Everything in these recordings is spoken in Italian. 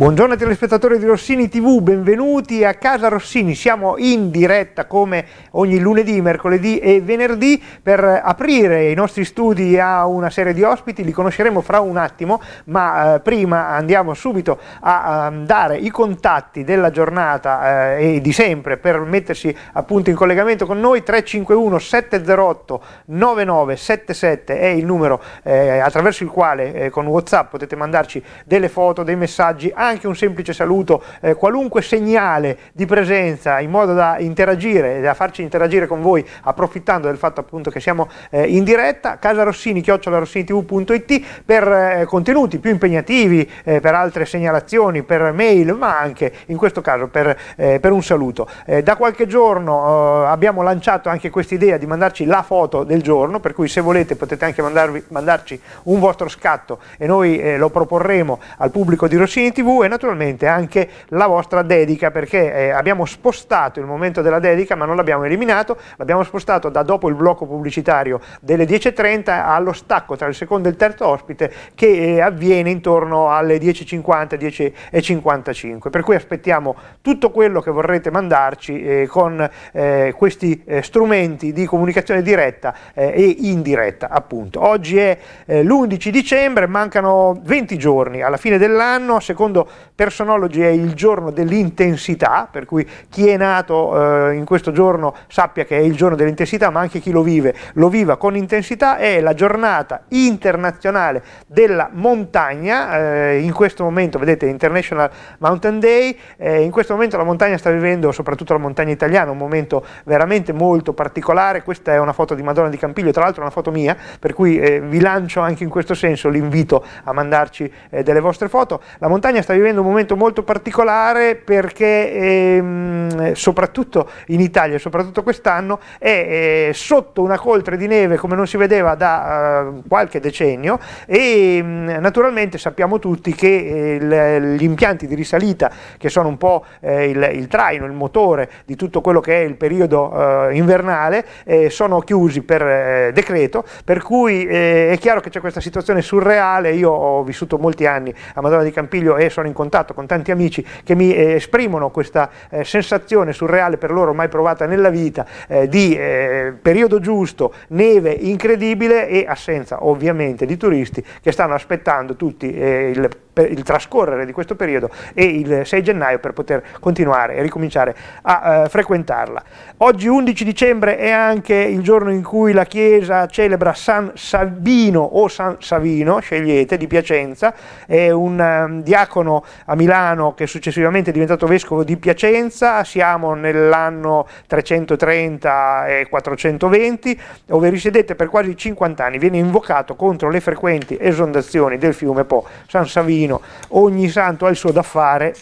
Buongiorno telespettatori di Rossini TV, benvenuti a Casa Rossini. Siamo in diretta come ogni lunedì, mercoledì e venerdì per aprire i nostri studi a una serie di ospiti, li conosceremo fra un attimo, ma eh, prima andiamo subito a, a, ehm, dare i contatti della giornata eh, e di sempre per mettersi appunto in collegamento con noi. 351 708 9977 è il numero eh, attraverso il quale eh, con WhatsApp potete mandarci delle foto, dei messaggi, anche un semplice saluto, eh, qualunque segnale di presenza in modo da interagire e da farci interagire con voi approfittando del fatto appunto che siamo eh, in diretta, casa rossini chiocciolarossini.it per eh, contenuti più impegnativi, eh, per altre segnalazioni, per mail, ma anche in questo caso per, eh, per un saluto. Eh, da qualche giorno abbiamo lanciato anche questa idea di mandarci la foto del giorno, per cui se volete potete anche mandarvi, mandarci un vostro scatto e noi lo proporremo al pubblico di Rossini TV e naturalmente anche la vostra dedica perché eh, abbiamo spostato il momento della dedica ma non l'abbiamo eliminato, l'abbiamo spostato da dopo il blocco pubblicitario delle 10.30 allo stacco tra il secondo e il terzo ospite che eh, avviene intorno alle 10.50, 10.55. Per cui aspettiamo tutto quello che vorrete mandarci eh, con eh, questi eh, strumenti di comunicazione diretta eh, e indiretta appunto. Oggi è l'11 dicembre, mancano 20 giorni alla fine dell'anno, secondo Personology è il giorno dell'intensità, per cui chi è nato eh, in questo giorno sappia che è il giorno dell'intensità, ma anche chi lo vive lo viva con intensità, è la giornata internazionale della montagna, eh, in questo momento vedete International Mountain Day, eh, in questo momento la montagna sta vivendo, soprattutto la montagna italiana, un momento veramente molto particolare, questa è una foto di Madonna di Campiglio, tra l'altro è una foto mia, per cui eh, vi lancio anche in questo senso l'invito a mandarci eh, delle vostre foto, la montagna sta vivendo vivendo un momento molto particolare perché ehm, soprattutto in Italia, soprattutto quest'anno, è eh, sotto una coltre di neve come non si vedeva da eh, qualche decennio e mh, mm, naturalmente sappiamo tutti che eh, gli impianti di risalita che sono un po' eh, il, il, traino, il motore di tutto quello che è il periodo eh, invernale eh, sono chiusi per decreto, per cui è chiaro che c'è questa situazione surreale, io ho vissuto molti anni a Madonna di Campiglio e sono in contatto con tanti amici che mi eh, esprimono questa eh, sensazione surreale per loro mai provata nella vita eh, di eh, periodo giusto, neve incredibile e assenza ovviamente di turisti che stanno aspettando tutti eh, il eh, il trascorrere di questo periodo e il 6 gennaio per poter continuare e ricominciare a eh, frequentarla. Oggi 11 dicembre è anche il giorno in cui la Chiesa celebra San Sabino o San Savino, scegliete, di Piacenza, è un um, diacono a Milano che successivamente è diventato vescovo di Piacenza, siamo nell'anno 330 e 420, dove risiedette per quasi 50 anni, viene invocato contro le frequenti esondazioni del fiume Po. San Savino ogni santo ha il suo da fare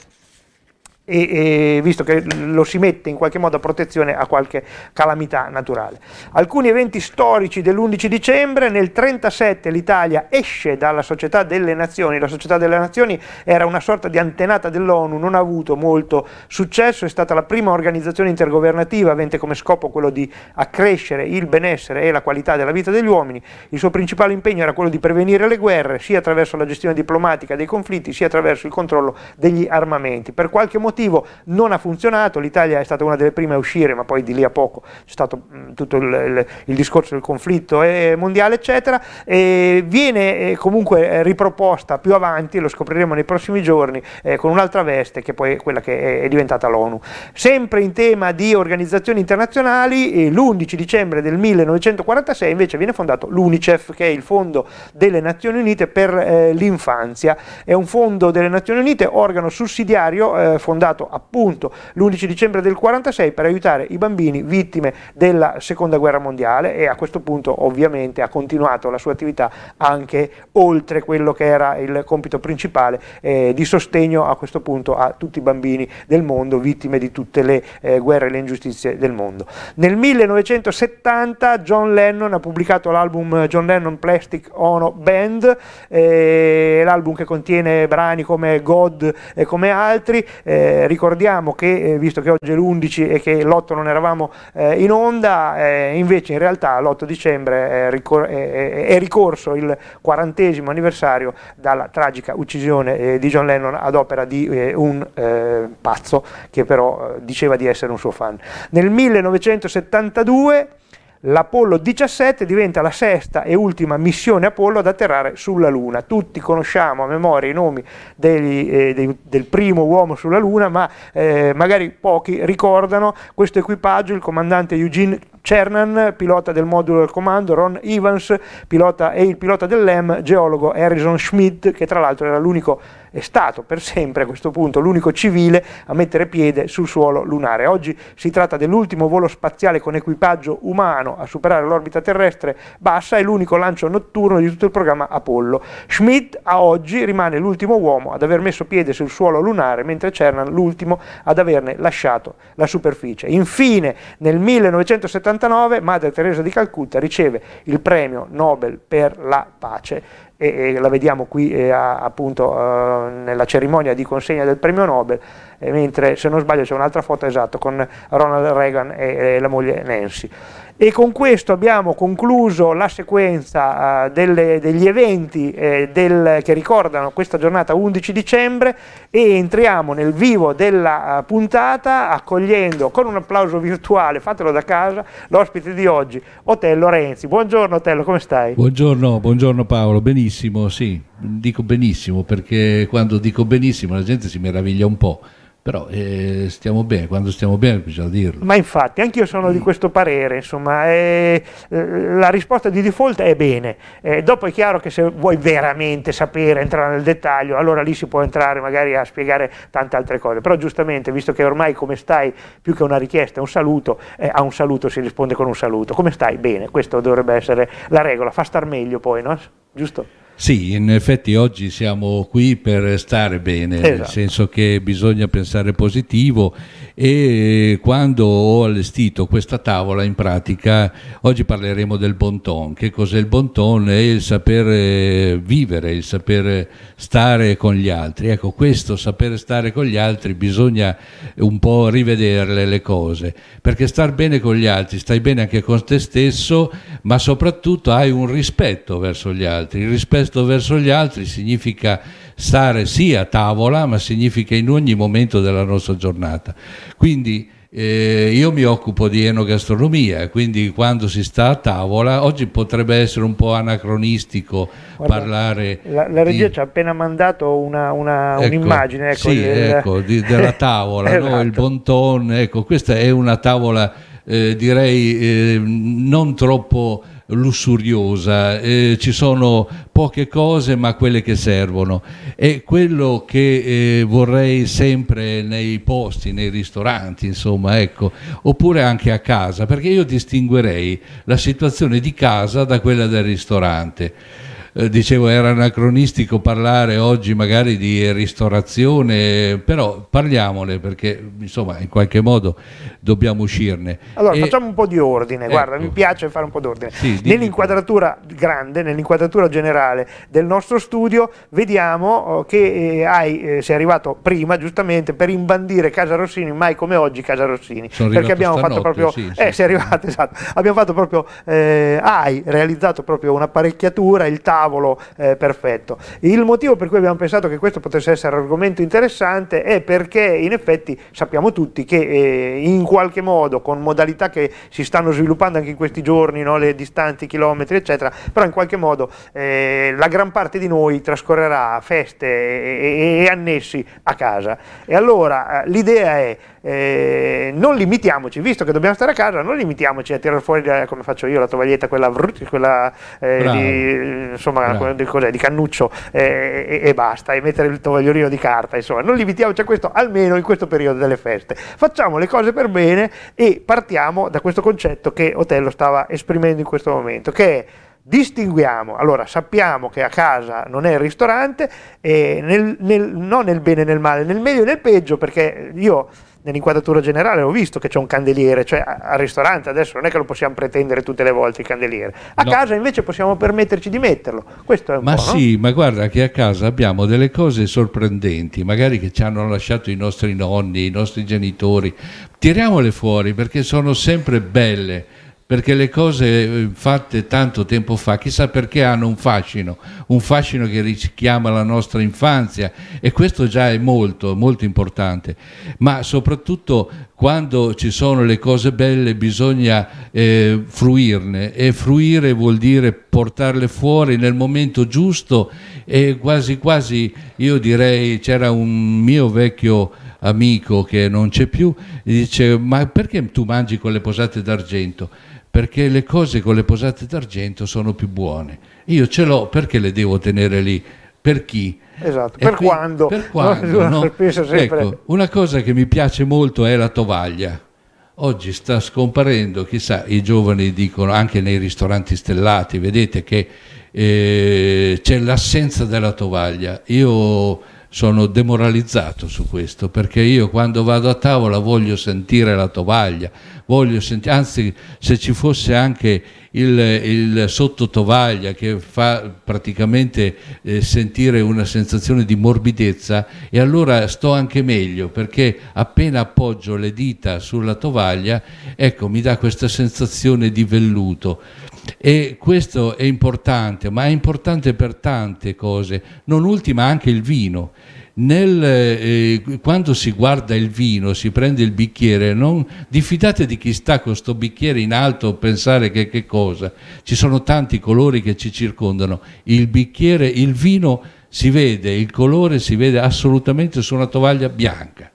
e, e, visto che lo si mette in qualche modo a protezione a qualche calamità naturale. Alcuni eventi storici dell'11 dicembre, nel 1937 l'Italia esce dalla Società delle Nazioni, la Società delle Nazioni era una sorta di antenata dell'ONU, non ha avuto molto successo, è stata la prima organizzazione intergovernativa avente come scopo quello di accrescere il benessere e la qualità della vita degli uomini, il suo principale impegno era quello di prevenire le guerre sia attraverso la gestione diplomatica dei conflitti sia attraverso il controllo degli armamenti. Per qualche motivo motivo non ha funzionato, l'Italia è stata una delle prime a uscire, ma poi di lì a poco c'è stato mh, tutto il, il, il, discorso del conflitto eh, mondiale, eccetera, e viene eh, comunque eh, riproposta più avanti, lo scopriremo nei prossimi giorni, eh, con un'altra veste che poi è quella che è, è diventata l'ONU. Sempre in tema di organizzazioni internazionali, eh, l'11 dicembre del 1946 invece viene fondato l'UNICEF, che è il Fondo delle Nazioni Unite per eh, l'infanzia. È un fondo delle Nazioni Unite, organo sussidiario fondato usato appunto l'11 dicembre del 46 per aiutare i bambini vittime della seconda guerra mondiale e a questo punto ovviamente ha continuato la sua attività anche oltre quello che era il compito principale eh, di sostegno a questo punto a tutti i bambini del mondo vittime di tutte le eh, guerre e le ingiustizie del mondo. Nel 1970 John Lennon ha pubblicato l'album John Lennon Plastic Ono Band, eh, l'album che contiene brani come God e come altri, eh, eh, ricordiamo che, eh, visto che oggi è l'11 e che l'8 non eravamo eh, in onda, eh, invece in realtà l'8 dicembre è, ricor è, è, ricorso il quarantesimo anniversario dalla tragica uccisione eh, di John Lennon ad opera di un pazzo che però diceva di essere un suo fan. Nel 1972 l'Apollo 17 diventa la sesta e ultima missione Apollo ad atterrare sulla Luna. Tutti conosciamo a memoria i nomi degli, eh, dei, del primo uomo sulla Luna, ma eh, magari pochi ricordano questo equipaggio, il comandante Eugene Cernan, pilota del modulo del comando, Ron Evans pilota, e il pilota dell'EM, geologo Harrison Schmidt, che tra l'altro era l'unico è stato per sempre a questo punto l'unico civile a mettere piede sul suolo lunare. Oggi si tratta dell'ultimo volo spaziale con equipaggio umano a superare l'orbita terrestre bassa e l'unico lancio notturno di tutto il programma Apollo. Schmidt a oggi rimane l'ultimo uomo ad aver messo piede sul suolo lunare, mentre Cernan l'ultimo ad averne lasciato la superficie. Infine, nel 1978 1849 Madre Teresa di Calcutta riceve il premio Nobel per la pace e, e la vediamo qui eh, appunto eh, nella cerimonia di consegna del premio Nobel, eh, mentre se non sbaglio c'è un'altra foto esatto con Ronald Reagan e, e la moglie Nancy. E con questo abbiamo concluso la sequenza eh, delle, degli eventi eh, del, che ricordano questa giornata 11 dicembre e entriamo nel vivo della uh, puntata accogliendo con un applauso virtuale, fatelo da casa, l'ospite di oggi, Otello Renzi. Buongiorno Otello, come stai? Buongiorno, buongiorno Paolo, benissimo, sì, dico benissimo perché quando dico benissimo la gente si meraviglia un po' però eh, stiamo bene, quando stiamo bene bisogna dirlo. Ma infatti, anch'io sono di mm. questo parere, insomma, eh, eh, la risposta di default è bene, eh, dopo è chiaro che se vuoi veramente sapere, entrare nel dettaglio, allora lì si può entrare magari a spiegare tante altre cose, però giustamente, visto che ormai come stai, più che una richiesta, è un saluto, eh, a un saluto si risponde con un saluto, come stai? Bene, questa dovrebbe essere la regola, fa star meglio poi, no? Giusto? Sì, in effetti oggi siamo qui per stare bene, esatto. nel senso che bisogna pensare positivo e quando ho allestito questa tavola in pratica oggi parleremo del bon ton, che cos'è il bon ton? È il saper eh, vivere, il saper stare con gli altri, ecco questo saper stare con gli altri bisogna un po' rivederle le cose, perché star bene con gli altri, stai bene anche con te stesso, ma soprattutto hai un rispetto verso gli altri, il rispetto verso gli altri significa stare sì a tavola, ma significa in ogni momento della nostra giornata. Quindi eh, io mi occupo di enogastronomia, quindi quando si sta a tavola, oggi potrebbe essere un po' anacronistico Guarda, parlare. La, la regia di... ci ha appena mandato una, una, ecco, un'immagine ecco, sì, del... ecco, di, della tavola, esatto. no? il esatto. bonton, ecco, questa è una tavola eh, direi eh, non troppo lussuriosa, eh, ci sono poche cose ma quelle che servono e quello che eh, vorrei sempre nei posti, nei ristoranti insomma ecco, oppure anche a casa perché io distinguerei la situazione di casa da quella del ristorante eh, dicevo era anacronistico parlare oggi magari di ristorazione, però parliamone perché insomma in qualche modo dobbiamo uscirne. Allora e... facciamo un po' di ordine, ecco. guarda mi piace fare un po' d'ordine. Sì, nell'inquadratura grande, nell'inquadratura generale del nostro studio vediamo oh, che eh, hai, eh, sei arrivato prima giustamente per imbandire Casa Rossini, mai come oggi Casa Rossini, Sono perché abbiamo fatto proprio... Sì, eh, sei arrivato, esatto, abbiamo fatto proprio... Eh, hai realizzato proprio un'apparecchiatura, il tavolo tavolo eh, perfetto. Il motivo per cui abbiamo pensato che questo potesse essere un argomento interessante è perché in effetti sappiamo tutti che eh, in qualche modo, con modalità che si stanno sviluppando anche in questi giorni, no, le distanze, i chilometri eccetera, però in qualche modo eh, la gran parte di noi trascorrerà feste e, e, e annessi a casa. E allora eh, l'idea è eh, non limitiamoci, visto che dobbiamo stare a casa, non limitiamoci a tirare fuori, eh, come faccio io, la tovaglietta, quella, quella eh, di, insomma, quella di, di, cannuccio eh, e, e, basta, e mettere il tovagliolino di carta, insomma, non limitiamoci a questo, almeno in questo periodo delle feste. Facciamo le cose per bene e partiamo da questo concetto che Otello stava esprimendo in questo momento, che è distinguiamo, allora sappiamo che a casa non è il ristorante, nel, nel, non nel bene e nel male, nel meglio e nel peggio, perché io nell'inquadratura generale ho visto che c'è un candeliere, cioè al ristorante adesso non è che lo possiamo pretendere tutte le volte il candeliere, a no. casa invece possiamo permetterci di metterlo. Questo è un ma po', sì, no? ma guarda che a casa abbiamo delle cose sorprendenti, magari che ci hanno lasciato i nostri nonni, i nostri genitori, tiriamole fuori perché sono sempre belle perché le cose eh, fatte tanto tempo fa, chissà perché hanno un fascino, un fascino che richiama la nostra infanzia e questo già è molto, molto importante, ma soprattutto quando ci sono le cose belle bisogna eh, fruirne e fruire vuol dire portarle fuori nel momento giusto e quasi quasi io direi c'era un mio vecchio amico che non c'è più, e dice ma perché tu mangi con le posate d'argento? perché le cose con le posate d'argento sono più buone. Io ce l'ho perché le devo tenere lì? Per chi? Esatto, per, qui, quando? Per quando esatto, no, no? Ecco, una cosa che mi piace molto è la tovaglia. Oggi sta scomparendo, chissà, i giovani dicono anche nei ristoranti stellati, vedete che eh, c'è l'assenza della tovaglia. Io sono demoralizzato su questo perché io quando vado a tavola voglio sentire la tovaglia, voglio sentire, anzi se ci fosse anche il, il sottotovaglia che fa praticamente eh, sentire una sensazione di morbidezza e allora sto anche meglio perché appena appoggio le dita sulla tovaglia ecco mi dà questa sensazione di velluto. E questo è importante, ma è importante per tante cose, non ultima anche il vino. Nel, eh, eh quando si guarda il vino, si prende il bicchiere, non diffidate di chi sta con questo bicchiere in alto a pensare che, che cosa. Ci sono tanti colori che ci circondano. Il bicchiere, il vino si vede, il colore si vede assolutamente su una tovaglia bianca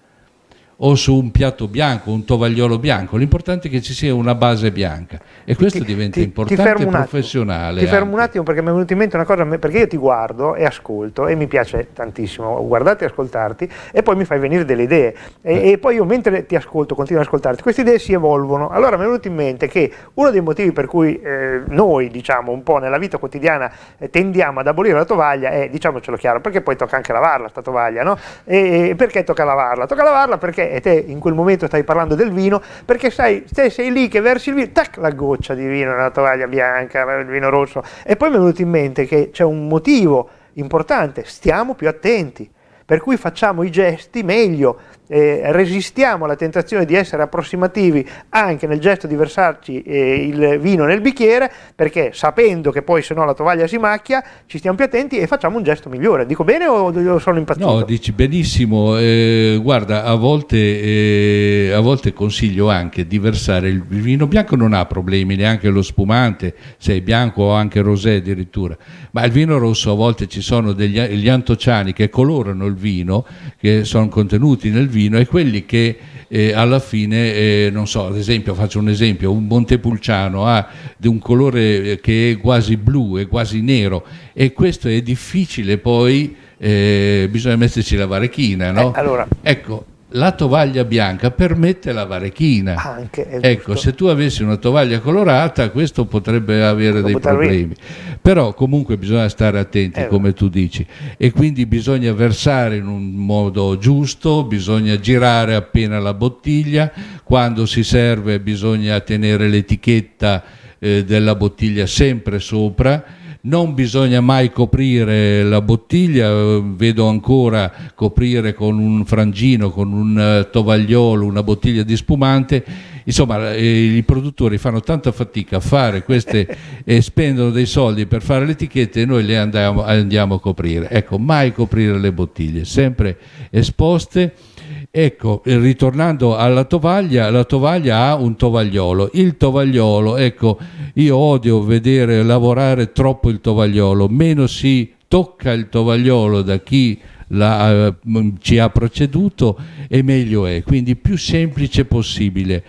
o su un piatto bianco, un tovagliolo bianco, l'importante è che ci sia una base bianca e questo ti, diventa ti, importante ti e professionale. Ti fermo anche. un attimo perché mi è venuto in mente una cosa, perché io ti guardo e ascolto e mi piace tantissimo guardarti e ascoltarti e poi mi fai venire delle idee e, e poi io mentre ti ascolto, continuo ad ascoltarti, queste idee si evolvono. Allora mi è venuto in mente che uno dei motivi per cui eh, noi diciamo un po' nella vita quotidiana eh, tendiamo ad abolire la tovaglia è, diciamocelo chiaro, perché poi tocca anche lavarla sta tovaglia, no? E, perché tocca lavarla? Tocca lavarla perché e te in quel momento stai parlando del vino, perché sai, te sei lì che versi il vino, tac, la goccia di vino nella tovaglia bianca, il vino rosso, e poi mi è venuto in mente che c'è un motivo importante, stiamo più attenti, per cui facciamo i gesti meglio, eh, resistiamo alla tentazione di essere approssimativi anche nel gesto di versarci eh, il vino nel bicchiere, perché sapendo che poi se no la tovaglia si macchia, ci stiamo più attenti e facciamo un gesto migliore. Dico bene o sono impazzito? No, dici benissimo. Eh, guarda, a volte, eh, a volte consiglio anche di versare il vino bianco, non ha problemi neanche lo spumante, se è bianco o anche rosé addirittura, ma il vino rosso a volte ci sono degli, gli antociani che colorano il vino, che sono contenuti nel vino vino e quelli che eh, alla fine, eh, non so, ad esempio, faccio un esempio, un Montepulciano ha di un colore eh, che è quasi blu, è quasi nero e questo è difficile poi, eh, bisogna metterci la varechina, no? Eh, allora, ecco, la tovaglia bianca permette la varechina. Anche, ecco, se tu avessi una tovaglia colorata, questo potrebbe avere Lo dei problemi. Arrivare. Però comunque bisogna stare attenti, eh, come tu dici, e quindi bisogna versare in un modo giusto, bisogna girare appena la bottiglia, quando si serve bisogna tenere l'etichetta eh, della bottiglia sempre sopra non bisogna mai coprire la bottiglia, vedo ancora coprire con un frangino, con un eh, tovagliolo, una bottiglia di spumante, insomma eh, i produttori fanno tanta fatica a fare queste e spendono dei soldi per fare le etichette e noi le andiamo, andiamo a coprire. Ecco, mai coprire le bottiglie, sempre esposte Ecco, eh, ritornando alla tovaglia, la tovaglia ha un tovagliolo. Il tovagliolo, ecco, io odio vedere lavorare troppo il tovagliolo, meno si tocca il tovagliolo da chi la, eh, ci ha preceduto e meglio è, quindi più semplice possibile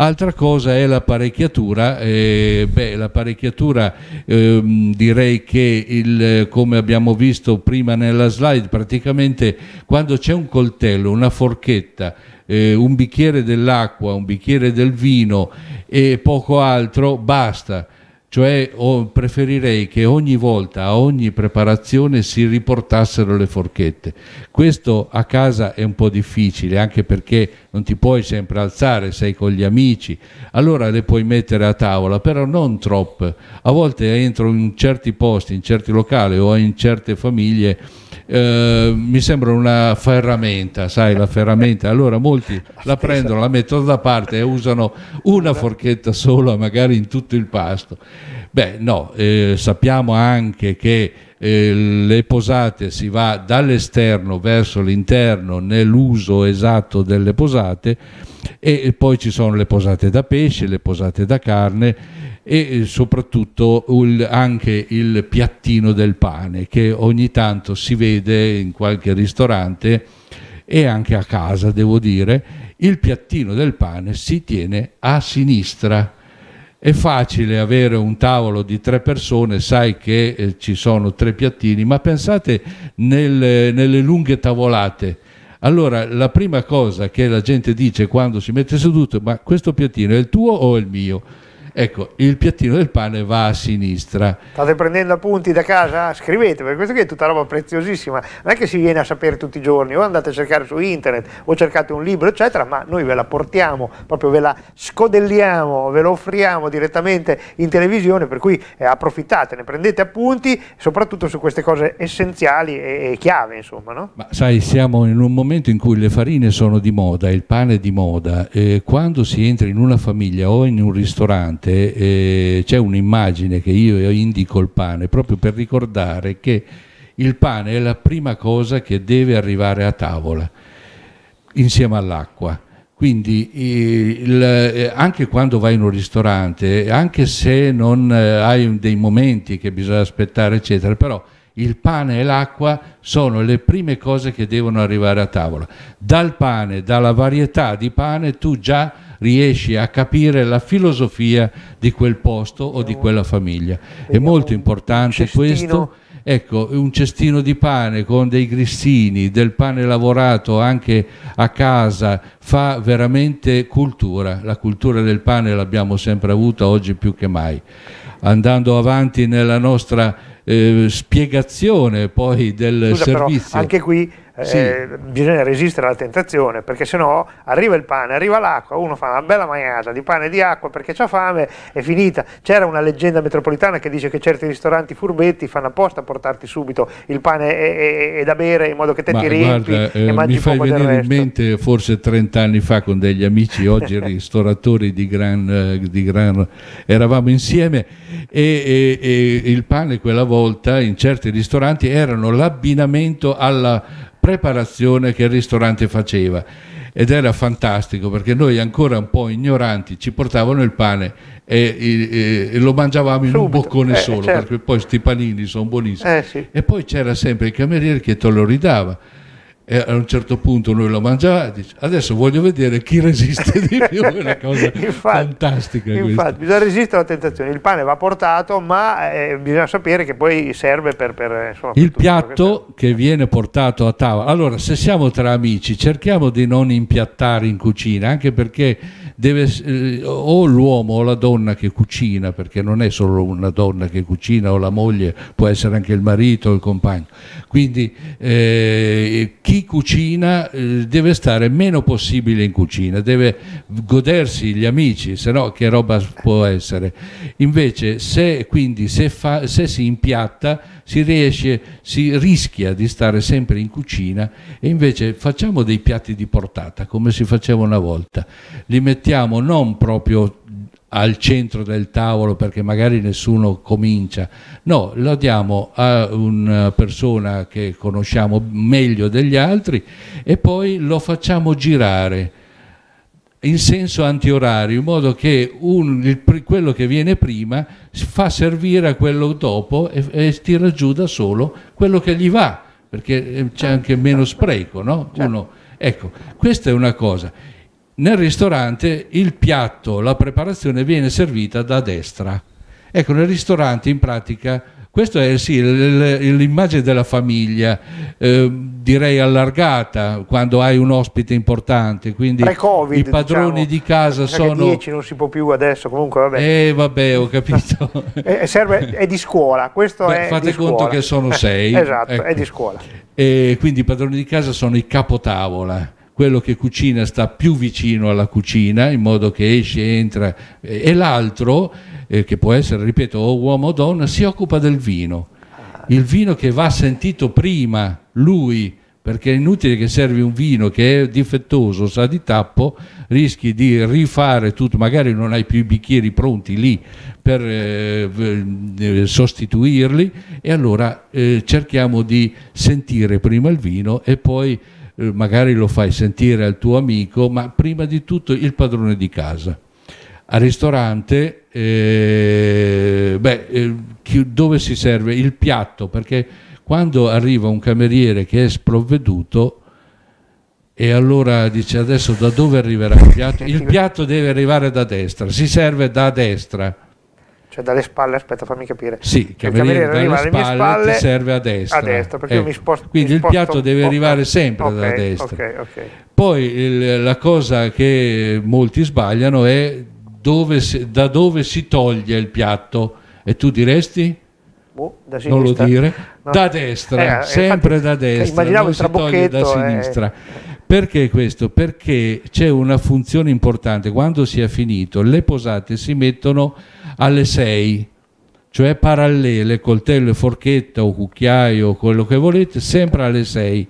Altra cosa è l'apparecchiatura, eh, beh, l'apparecchiatura ehm, direi che il, come abbiamo visto prima nella slide, praticamente quando c'è un coltello, una forchetta, eh, un bicchiere dell'acqua, un bicchiere del vino e poco altro, basta cioè oh, preferirei che ogni volta, a ogni preparazione, si riportassero le forchette. Questo a casa è un po' difficile, anche perché non ti puoi sempre alzare, sei con gli amici. Allora le puoi mettere a tavola, però non troppe. A volte entro in certi posti, in certi locali o in certe famiglie eh, mi sembra una ferramenta, sai la ferramenta, allora molti la prendono, la mettono da parte e usano una forchetta sola magari in tutto il pasto. Beh no, eh, sappiamo anche che eh, le posate si va dall'esterno verso l'interno nell'uso esatto delle posate e poi ci sono le posate da pesce, le posate da carne e eh, soprattutto il, anche il piattino del pane che ogni tanto si vede in qualche ristorante e anche a casa devo dire il piattino del pane si tiene a sinistra è facile avere un tavolo di tre persone, sai che eh, ci sono tre piattini, ma pensate nel, eh, nelle lunghe tavolate. Allora, la prima cosa che la gente dice quando si mette seduto, ma questo piattino è il tuo o è il mio? Ecco, il piattino del pane va a sinistra. State prendendo appunti da casa? Scrivete, perché questo qui è tutta roba preziosissima. Non è che si viene a sapere tutti i giorni, o andate a cercare su internet, o cercate un libro, eccetera, ma noi ve la portiamo, proprio ve la scodelliamo, ve la offriamo direttamente in televisione, per cui eh, approfittatene, prendete appunti, soprattutto su queste cose essenziali e, e chiave, insomma. No? Ma sai, siamo in un momento in cui le farine sono di moda, il pane è di moda. e quando si entra in una famiglia o in un ristorante, volte eh, c'è un'immagine che io indico il pane proprio per ricordare che il pane è la prima cosa che deve arrivare a tavola insieme all'acqua. Quindi eh, il, eh, anche quando vai in un ristorante, anche se non eh, hai dei momenti che bisogna aspettare, eccetera, però il pane e l'acqua sono le prime cose che devono arrivare a tavola. Dal pane, dalla varietà di pane, tu già riesci a capire la filosofia di quel posto o di quella famiglia. È molto importante questo. Ecco, un cestino di pane con dei grissini, del pane lavorato anche a casa, fa veramente cultura. La cultura del pane l'abbiamo sempre avuta, oggi più che mai. Andando avanti nella nostra eh, spiegazione poi del Scusa, servizio. Però, anche qui eh, bisogna resistere alla tentazione perché sennò arriva il pane, arriva l'acqua, uno fa una bella mangiata di pane e di acqua perché ha fame, è finita. C'era una leggenda metropolitana che dice che certi ristoranti furbetti fanno apposta a portarti subito il pane e, e, e da bere in modo che te Ma, ti riempi guarda, e eh, mangi mi fai venire in mente forse 30 anni fa con degli amici, oggi ristoratori di gran, eh, di gran, eravamo insieme e, e il pane quella volta in certi ristoranti erano l'abbinamento alla preparazione che il ristorante faceva ed era fantastico perché noi ancora un po' ignoranti ci portavano il pane e, e, e lo mangiavamo in Subito. un boccone eh, solo certo. perché poi questi panini sono buonissimi eh, sì. e poi c'era sempre il cameriere che te lo ridava e a un certo punto lui lo mangiava e dice adesso voglio vedere chi resiste di più è una cosa infatti, fantastica infatti bisogna resistere alla tentazione il pane va portato ma eh, bisogna sapere che poi serve per, per eh, insomma, il per piatto che... che viene portato a tavola allora se siamo tra amici cerchiamo di non impiattare in cucina anche perché deve, eh, o l'uomo o la donna che cucina perché non è solo una donna che cucina o la moglie può essere anche il marito o il compagno quindi eh, chi cucina eh, deve stare meno possibile in cucina, deve godersi gli amici, se no che roba può essere. Invece se, quindi, se, fa, se si impiatta si, riesce, si rischia di stare sempre in cucina e invece facciamo dei piatti di portata come si faceva una volta. Li mettiamo non proprio al centro del tavolo perché magari nessuno comincia, no, lo diamo a una eh, persona che conosciamo meglio degli altri e poi lo facciamo girare in senso antiorario, in modo che un, il, quello che viene prima fa servire a quello dopo e, e tira giù da solo quello che gli va, perché eh, c'è anche meno spreco, no? Certo. Uno, ecco, questa è una cosa nel ristorante il piatto, la preparazione viene servita da destra. Ecco, nel ristorante in pratica questa è sì, l'immagine della famiglia, eh, direi allargata quando hai un ospite importante, quindi i padroni diciamo, di casa sono... 10 non si può più adesso, comunque vabbè. Eh vabbè, ho capito. eh, serve, è di scuola, questo Beh, è Fate conto scuola. che sono sei. esatto, ecco. è di ecco. scuola. E quindi i padroni di casa sono i capotavola quello che cucina sta più vicino alla cucina in modo che esce, entra eh, e l'altro, eh, che può essere, ripeto, o uomo o donna, si occupa del vino. Il vino che va sentito prima, lui, perché è inutile che servi un vino che è difettoso, sa di tappo, rischi di rifare tutto, magari non hai più i bicchieri pronti lì per eh, eh sostituirli e allora eh, cerchiamo di sentire prima il vino e poi eh, magari lo fai sentire al tuo amico, ma prima di tutto il padrone di casa. Al ristorante, eh, beh, eh, dove si serve il piatto? Perché quando arriva un cameriere che è sprovveduto e allora dice adesso da dove arriverà il piatto? Il piatto deve arrivare da destra, si serve da destra cioè dalle spalle, aspetta fammi capire. Sì, che il cameriere arriva alle mie spalle ti serve a destra. A destra perché ecco. mi sposto, Quindi mi il piatto deve arrivare sempre okay, da destra. Okay, okay. Poi il, la cosa che molti sbagliano è dove si, da dove si toglie il piatto e tu diresti? Oh, da non lo dire, no. da destra, eh, eh sempre infatti, da cioè, destra, immaginavo non si toglie da eh. sinistra. Eh. Perché questo? Perché c'è una funzione importante, quando si è finito le posate si mettono alle 6, cioè parallele, coltello e forchetta o cucchiaio, quello che volete, sempre alle 6.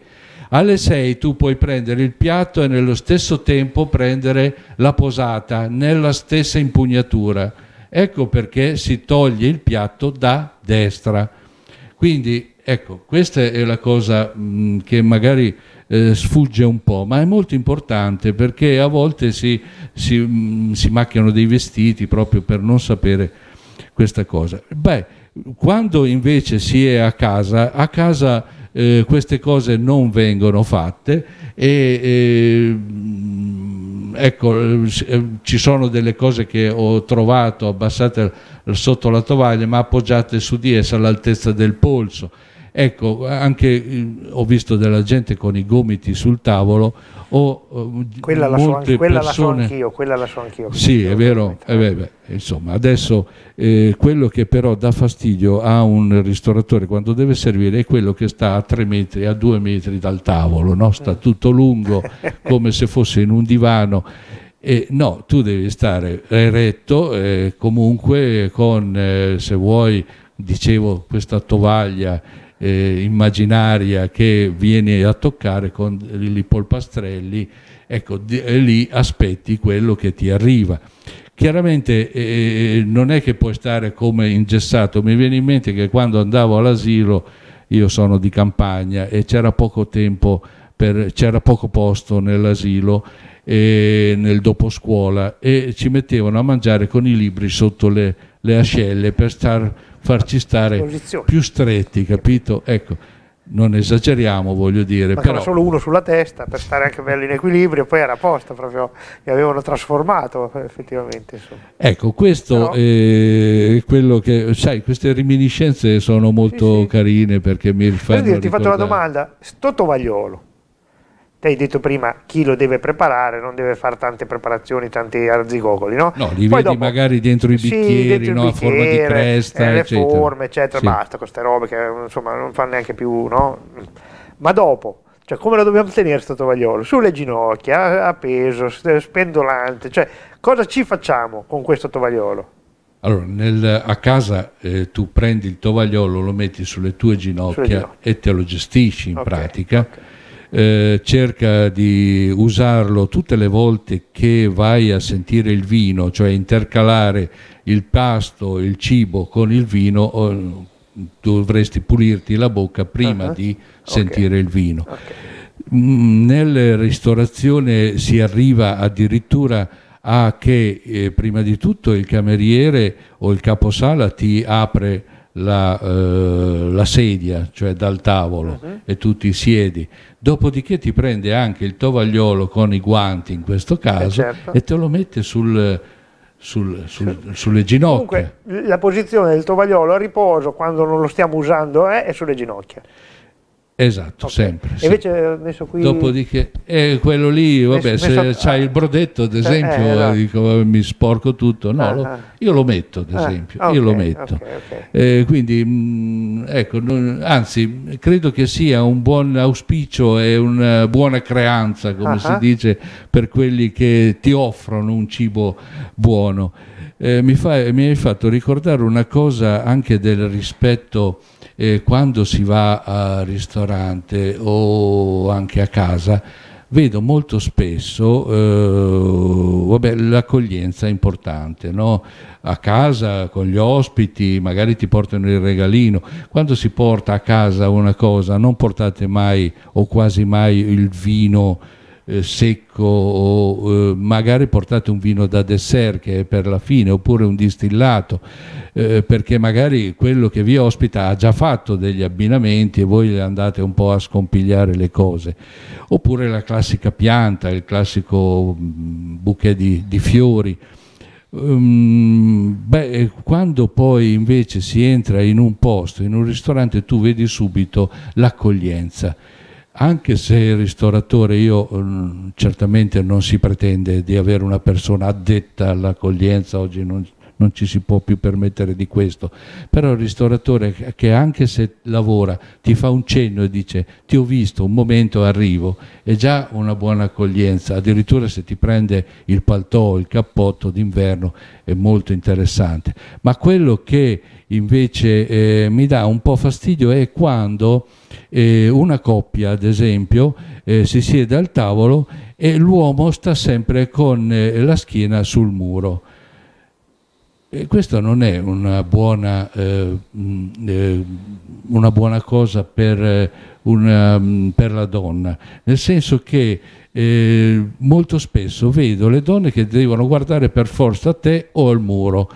Alle 6 tu puoi prendere il piatto e nello stesso tempo prendere la posata nella stessa impugnatura. Ecco perché si toglie il piatto da destra. Quindi, ecco, questa è la cosa mh, mm, che magari eh, sfugge un po', ma è molto importante perché a volte si, si, mm, si macchiano dei vestiti proprio per non sapere questa cosa. Beh, quando invece si è a casa, a casa eh, queste cose non vengono fatte e, e mm, ecco, eh, ci sono delle cose che ho trovato abbassate sotto la tovaglia ma appoggiate su di essa all'altezza del polso Ecco, anche eh, ho visto della gente con i gomiti sul tavolo, o eh, quella, la so, anche, quella persone... la so anch'io, quella la so anch'io. Sì, è vero, eh, beh, beh, insomma, adesso eh, quello che però dà fastidio a un ristoratore quando deve servire è quello che sta a tre metri, a due metri dal tavolo, no? sta mm. tutto lungo come se fosse in un divano. E no, tu devi stare eretto eh, comunque con, eh, se vuoi, dicevo, questa tovaglia eh, immaginaria che viene a toccare con i polpastrelli, ecco, di, lì aspetti quello che ti arriva. Chiaramente eh, eh, non è che puoi stare come ingessato, mi viene in mente che quando andavo all'asilo, io sono di campagna e c'era poco tempo, c'era poco posto nell'asilo e eh, nel dopo scuola e ci mettevano a mangiare con i libri sotto le, le ascelle per stare farci stare più stretti, capito? Ecco, non esageriamo, voglio dire. Ma però... solo uno sulla testa per stare anche belli in equilibrio, poi era a posto, proprio li avevano trasformato effettivamente. Insomma. Ecco, questo però... è quello che, sai, queste riminiscenze sono molto sì, sì. carine perché mi rifanno. Voglio ti faccio una domanda, Sto tovagliolo te hai detto prima chi lo deve preparare non deve fare tante preparazioni, tanti arzigogoli, no? No, li Poi vedi dopo, magari dentro i bicchieri, sì, no? a forma di cresta, eh, le eccetera. forme, eccetera, sì. basta con queste robe che insomma non fanno neanche più, no? Ma dopo, cioè come lo dobbiamo tenere questo tovagliolo? Sulle ginocchia, a peso, spendolante, cioè cosa ci facciamo con questo tovagliolo? Allora, nel, a casa eh, tu prendi il tovagliolo, lo metti sulle tue ginocchia, sulle ginocchia. e te lo gestisci in okay, pratica. Okay eh, cerca di usarlo tutte le volte che vai a sentire il vino, cioè intercalare il pasto, il cibo con il vino, o, mm, dovresti pulirti la bocca prima uh-huh. di sentire okay. il vino. Okay. Mm, nella ristorazione si arriva addirittura a che eh, prima di tutto il cameriere o il caposala ti apre la, eh, la, sedia, cioè dal tavolo, uh mhm. -huh. e tu ti siedi. Dopodiché ti prende anche il tovagliolo con i guanti, in questo eh, caso, eh certo. e te lo mette sul, sul, sul, sulle ginocchia. Comunque, la posizione del tovagliolo a riposo, quando non lo stiamo usando, è, eh, è sulle ginocchia. Esatto, okay. sempre. Sì. Invece eh, messo qui... Dopodiché, eh, quello lì, vabbè, messo, se messo... c'hai il brodetto, ad eh, eh, esempio, eh, eh, no. dico, mi sporco tutto. No, ah, lo, ah. io lo metto, ad ah, esempio. Ah, okay, io lo metto. Okay, quindi, mh, mm, ecco, anzi, credo che sia un buon auspicio e una buona creanza, come ah, si ah. dice, per quelli che ti offrono un cibo buono. Mi, fa, mi hai fatto ricordare una cosa anche del rispetto eh, quando si va al ristorante o anche a casa vedo molto spesso eh, l'accoglienza è importante, no? a casa con gli ospiti magari ti portano il regalino, quando si porta a casa una cosa non portate mai o quasi mai il vino eh, secco o eh, magari portate un vino da dessert che è per la fine oppure un distillato eh, perché magari quello che vi ospita ha già fatto degli abbinamenti e voi andate un po' a scompigliare le cose oppure la classica pianta, il classico mm, bouquet di, di fiori Um, beh, eh, quando poi invece si entra in un posto, in un ristorante, tu vedi subito l'accoglienza anche se il ristoratore io mm, certamente non si pretende di avere una persona addetta all'accoglienza, oggi non, non ci si può più permettere di questo. Però il ristoratore che anche se lavora ti fa un cenno e dice ti ho visto, un momento arrivo, è già una buona accoglienza, addirittura se ti prende il paltò, il cappotto d'inverno è molto interessante. Ma quello che invece eh, mi dà un po' fastidio è quando eh, una coppia, ad esempio, eh, si siede al tavolo e l'uomo sta sempre con eh, la schiena sul muro e questa non è una buona, eh, eh una buona cosa per, eh, una, per, la donna, nel senso che eh, molto spesso vedo le donne che devono guardare per forza a te o al muro.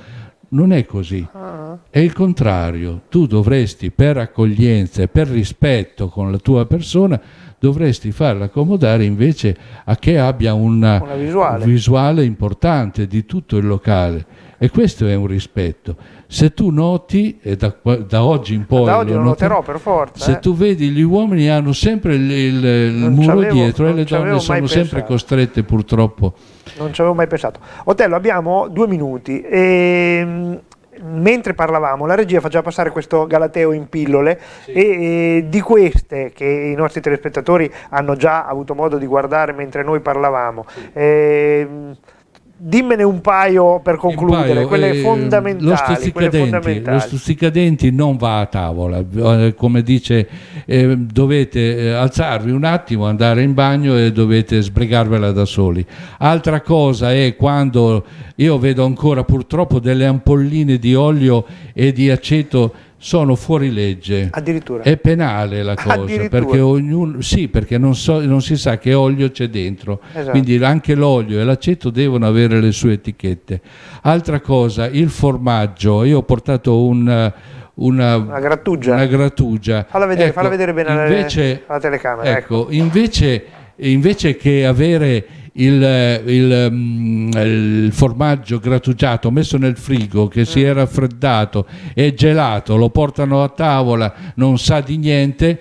Non è così, ah. è il contrario. Tu dovresti per accoglienza e per rispetto con la tua persona dovresti farla accomodare invece a che abbia una, una visuale. visuale. importante di tutto il locale. E questo è un rispetto. Se tu noti, e da, da oggi in poi... Da oggi lo, noterò per forza. Se eh. tu vedi, gli uomini hanno sempre il, il, il muro dietro e le donne sono pensato. sempre costrette purtroppo. Non ci avevo mai pensato. Otello, abbiamo due minuti. E ehm, mentre parlavamo, la regia faceva passare questo Galateo in pillole sì. e, e, di queste che i nostri telespettatori hanno già avuto modo di guardare mentre noi parlavamo. Sì. E, ehm, dimmene un paio per concludere, paio, quelle, eh, fondamentali, lo stuzzicadenti, Lo stuzzicadenti non va a tavola, eh, come dice eh, dovete eh, alzarvi un attimo, andare in bagno e dovete sbrigarvela da soli. Altra cosa è quando io vedo ancora purtroppo delle ampolline di olio e di aceto sono fuori legge. Addirittura. È penale la cosa, perché, ognuno, sì, perché non, so, non, si sa che olio c'è dentro, esatto. quindi anche l'olio e l'aceto devono avere le sue etichette. Altra cosa, il formaggio, io ho portato un una, una, grattugia. Una grattugia. Falla, vedere, ecco, falla vedere, bene invece, alla, alla telecamera. Ecco, ecco. Invece, invece, che avere il, eh, il, mm, il, formaggio grattugiato messo nel frigo che si è mm. raffreddato e gelato, lo portano a tavola, non sa di niente,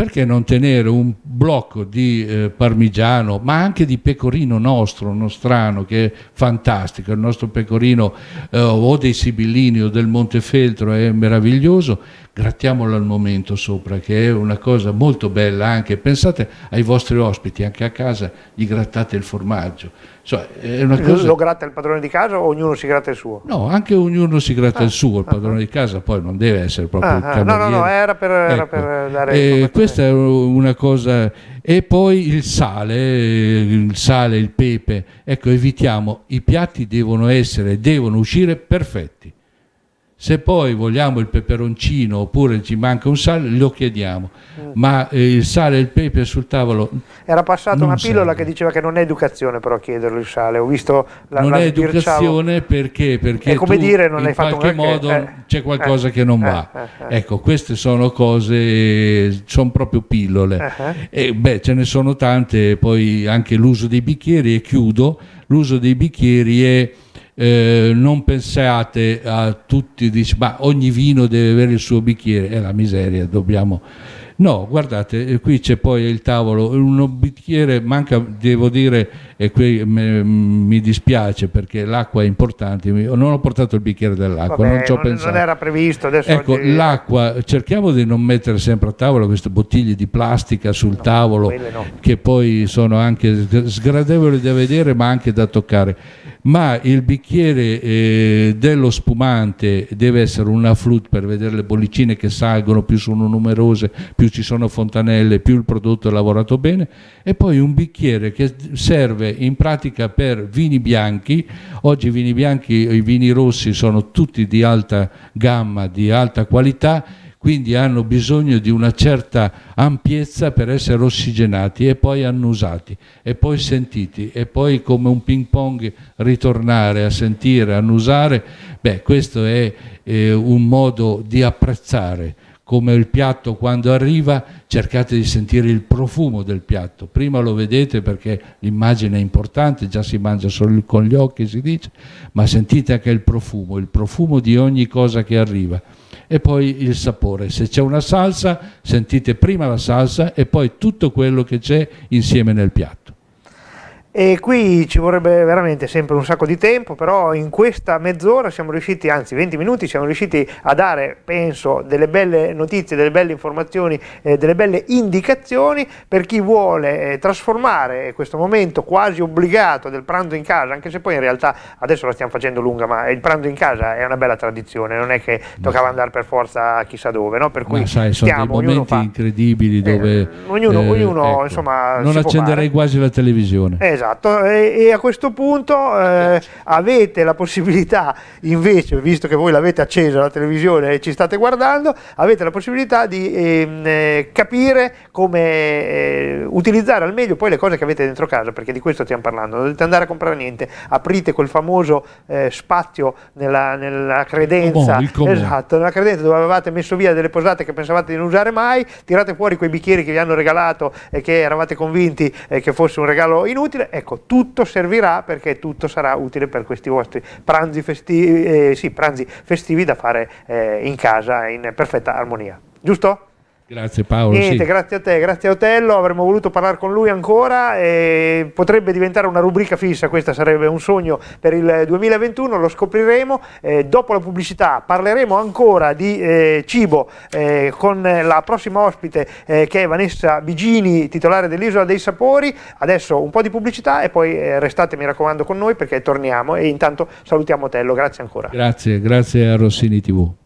perché non tenere un blocco di eh, parmigiano, ma anche di pecorino nostro, nostrano, che è fantastico, il nostro pecorino eh, o dei Sibillini o del Montefeltro è meraviglioso, grattiamolo al momento sopra, che è una cosa molto bella anche. Pensate ai vostri ospiti, anche a casa gli grattate il formaggio. Cioè, cosa... Lo gratta il padrone di casa o ognuno si gratta il suo? No, anche ognuno si gratta ah, il suo, il ah, padrone ah, di casa poi non deve essere proprio ah, il cameriere. Ah. No, no, no, era per, ecco. era per dare... Eh, questa è una cosa... E poi il sale, il sale, il pepe. Ecco, evitiamo, i piatti devono essere, devono uscire perfetti se poi vogliamo il peperoncino oppure ci manca un sale, lo chiediamo, mm. ma eh, il sale e il pepe sul tavolo. Era passata una pillola serve. che diceva che non è educazione però chiederlo il sale, ho visto la Non la è educazione perché? Perché come tu, dire, non in hai fatto qualche modo eh, c'è eh, qualcosa eh, che non eh, va. Eh, ecco, queste sono cose, sono proprio pillole. E beh, ce ne sono tante, poi anche l'uso dei bicchieri e chiudo, l'uso dei bicchieri è eh, non pensate a tutti, dice, ma ogni vino deve avere il suo bicchiere, è la miseria, dobbiamo... No, guardate, eh, qui c'è poi il tavolo, un bicchiere manca, devo dire, e qui me, mi dispiace perché l'acqua è importante, non ho portato il bicchiere dell'acqua, Vabbè, non ci ho pensato. Non era previsto, adesso... Ecco, oggi... l'acqua, cerchiamo di non mettere sempre a tavola queste bottiglie di plastica sul no, tavolo, no. che poi sono anche sgradevoli da vedere ma anche da toccare ma il bicchiere eh, dello spumante deve essere una flute per vedere le bollicine che salgono, più sono numerose, più ci sono fontanelle, più il prodotto è lavorato bene e poi un bicchiere che serve in pratica per vini bianchi, oggi i vini bianchi e i vini rossi sono tutti di alta gamma, di alta qualità quindi hanno bisogno di una certa ampiezza per essere ossigenati e poi annusati e poi sentiti e poi come un ping pong ritornare a sentire, annusare, beh questo è eh, un modo di apprezzare come il piatto quando arriva cercate di sentire il profumo del piatto, prima lo vedete perché l'immagine è importante, già si mangia solo con gli occhi si dice, ma sentite anche il profumo, il profumo di ogni cosa che arriva e poi il sapore. Se c'è una salsa, sentite prima la salsa e poi tutto quello che c'è insieme nel piatto. E qui ci vorrebbe veramente sempre un sacco di tempo, però in questa mezz'ora siamo riusciti, anzi 20 minuti, siamo riusciti a dare, penso, delle belle notizie, delle belle informazioni, eh, delle belle indicazioni per chi vuole eh, trasformare questo momento quasi obbligato del pranzo in casa, anche se poi in realtà adesso la stiamo facendo lunga, ma il pranzo in casa è una bella tradizione, non è che toccava andare per forza chissà dove, no? Per cui ma sai, sono stiamo, dei momenti fa... incredibili eh, dove... Eh, ognuno, ognuno ecco, insomma... Non accenderei quasi la televisione. Esatto esatto, e, e a questo punto eh, avete la possibilità, invece, visto che voi l'avete accesa la televisione e ci state guardando, avete la possibilità di ehm, eh, capire come eh, utilizzare al meglio poi le cose che avete dentro casa, perché di questo stiamo parlando, non dovete andare a comprare niente, aprite quel famoso eh, spazio nella, nella credenza, il comune, il comune. esatto, nella credenza dove avevate messo via delle posate che pensavate di non usare mai, tirate fuori quei bicchieri che vi hanno regalato e che eravate convinti eh, che fosse un regalo inutile, ecco, tutto servirà perché tutto sarà utile per questi vostri pranzi festivi, eh, sì, pranzi festivi da fare eh, in casa in perfetta armonia. Giusto? Grazie Paolo. Niente, sì. grazie a te, grazie a Otello, avremmo voluto parlare con lui ancora, e potrebbe diventare una rubrica fissa, questo sarebbe un sogno per il 2021, lo scopriremo, eh, dopo la pubblicità parleremo ancora di eh, cibo eh, con la prossima ospite eh, che è Vanessa Bigini, titolare dell'Isola dei Sapori, adesso un po' di pubblicità e poi eh, restate mi raccomando con noi perché torniamo e intanto salutiamo Otello, grazie ancora. Grazie, grazie a Rossini TV.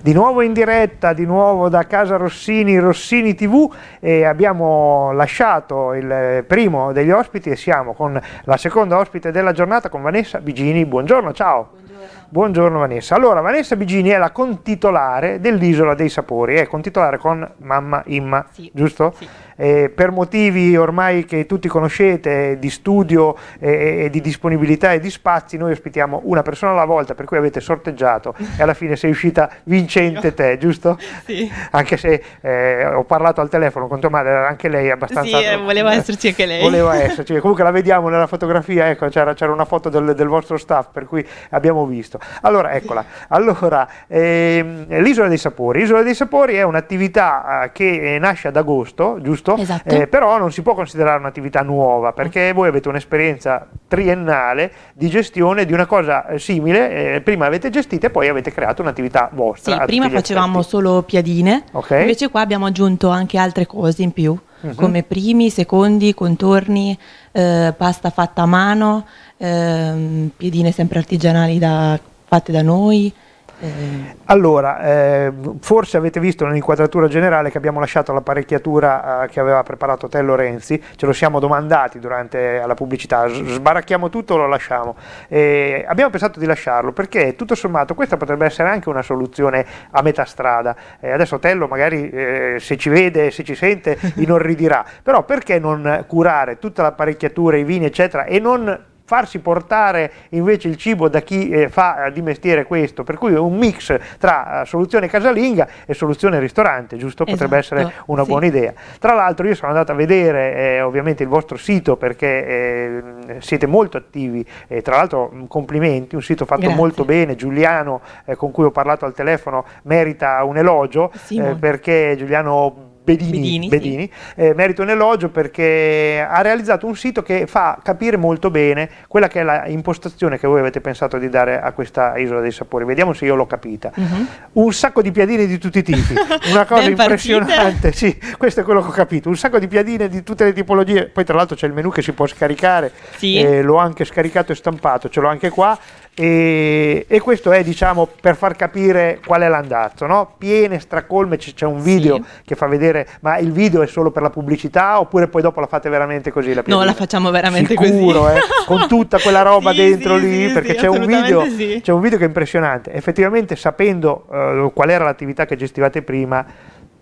di nuovo in diretta, di nuovo da casa Rossini, Rossini TV e abbiamo lasciato il primo degli ospiti e siamo con la seconda ospite della giornata con Vanessa Bigini. Buongiorno, ciao. Buongiorno. Buongiorno Vanessa. Allora, Vanessa Bigini è la contitolare dell'Isola dei Sapori, è contitolare con mamma Imma, sì, giusto? Sì eh, per motivi ormai che tutti conoscete eh, di studio eh, e di disponibilità e di spazi, noi ospitiamo una persona alla volta, per cui avete sorteggiato e alla fine sei uscita vincente te, giusto? Sì. Anche se eh, ho parlato al telefono con tua madre, era anche lei abbastanza... Sì, eh, voleva esserci anche lei. Voleva esserci, comunque la vediamo nella fotografia, ecco, c'era, c'era una foto del, del, vostro staff, per cui abbiamo visto. Allora, eccola. Allora, ehm, l'isola dei sapori. L'isola dei sapori è un'attività eh, che nasce ad agosto, giusto? tutto, esatto. eh, esatto. però non si può considerare un'attività nuova perché mm. voi avete un'esperienza triennale di gestione di una cosa eh, simile, eh, prima avete gestito e poi avete creato un'attività vostra. Sì, prima facevamo solo piadine, okay. invece qua abbiamo aggiunto anche altre cose in più. Uh mhm. -huh. come primi, secondi, contorni, eh, pasta fatta a mano, ehm, piedine sempre artigianali da, fatte da noi, eh, allora, eh, forse avete visto nell'inquadratura generale che abbiamo lasciato l'apparecchiatura eh, che aveva preparato Tello Renzi, ce lo siamo domandati durante eh, la pubblicità, sbaracchiamo tutto o lo lasciamo? Eh, abbiamo pensato di lasciarlo perché tutto sommato questa potrebbe essere anche una soluzione a metà strada. Eh, adesso Tello magari se ci vede, se ci sente, inorridirà, però perché non curare tutta l'apparecchiatura, i vini eccetera e non farsi portare invece il cibo da chi eh, fa eh, di mestiere questo, per cui è un mix tra eh, soluzione casalinga e soluzione ristorante, giusto? Potrebbe esatto, essere una sì. buona idea. Tra l'altro io sono andato a vedere eh, ovviamente il vostro sito perché eh, siete molto attivi, tra l'altro complimenti, un sito fatto Grazie. molto bene, Giuliano eh, con cui ho parlato al telefono merita un elogio sì, perché Giuliano Bedini, Bedini, Bedini sì. eh, merita un elogio perché ha realizzato un sito che fa capire molto bene quella che è l'impostazione che voi avete pensato di dare a questa Isola dei Sapori. Vediamo se io l'ho capita. Uh mhm. -huh. Un sacco di piadine di tutti i tipi, una cosa impressionante, sì, questo è quello che ho capito, un sacco di piadine di tutte le tipologie, poi tra l'altro c'è il menu che si può scaricare, sì. eh, l'ho anche scaricato e stampato, ce l'ho anche qua, e, e, questo è diciamo per far capire qual è l'andazzo no? piene stracolme c'è un video sì. che fa vedere ma il video è solo per la pubblicità oppure poi dopo la fate veramente così la no la facciamo veramente Sicuro, così eh? con tutta quella roba sì, dentro sì, lì perché c'è un, video, c'è, un video, che è impressionante effettivamente sapendo eh, qual era l'attività che gestivate prima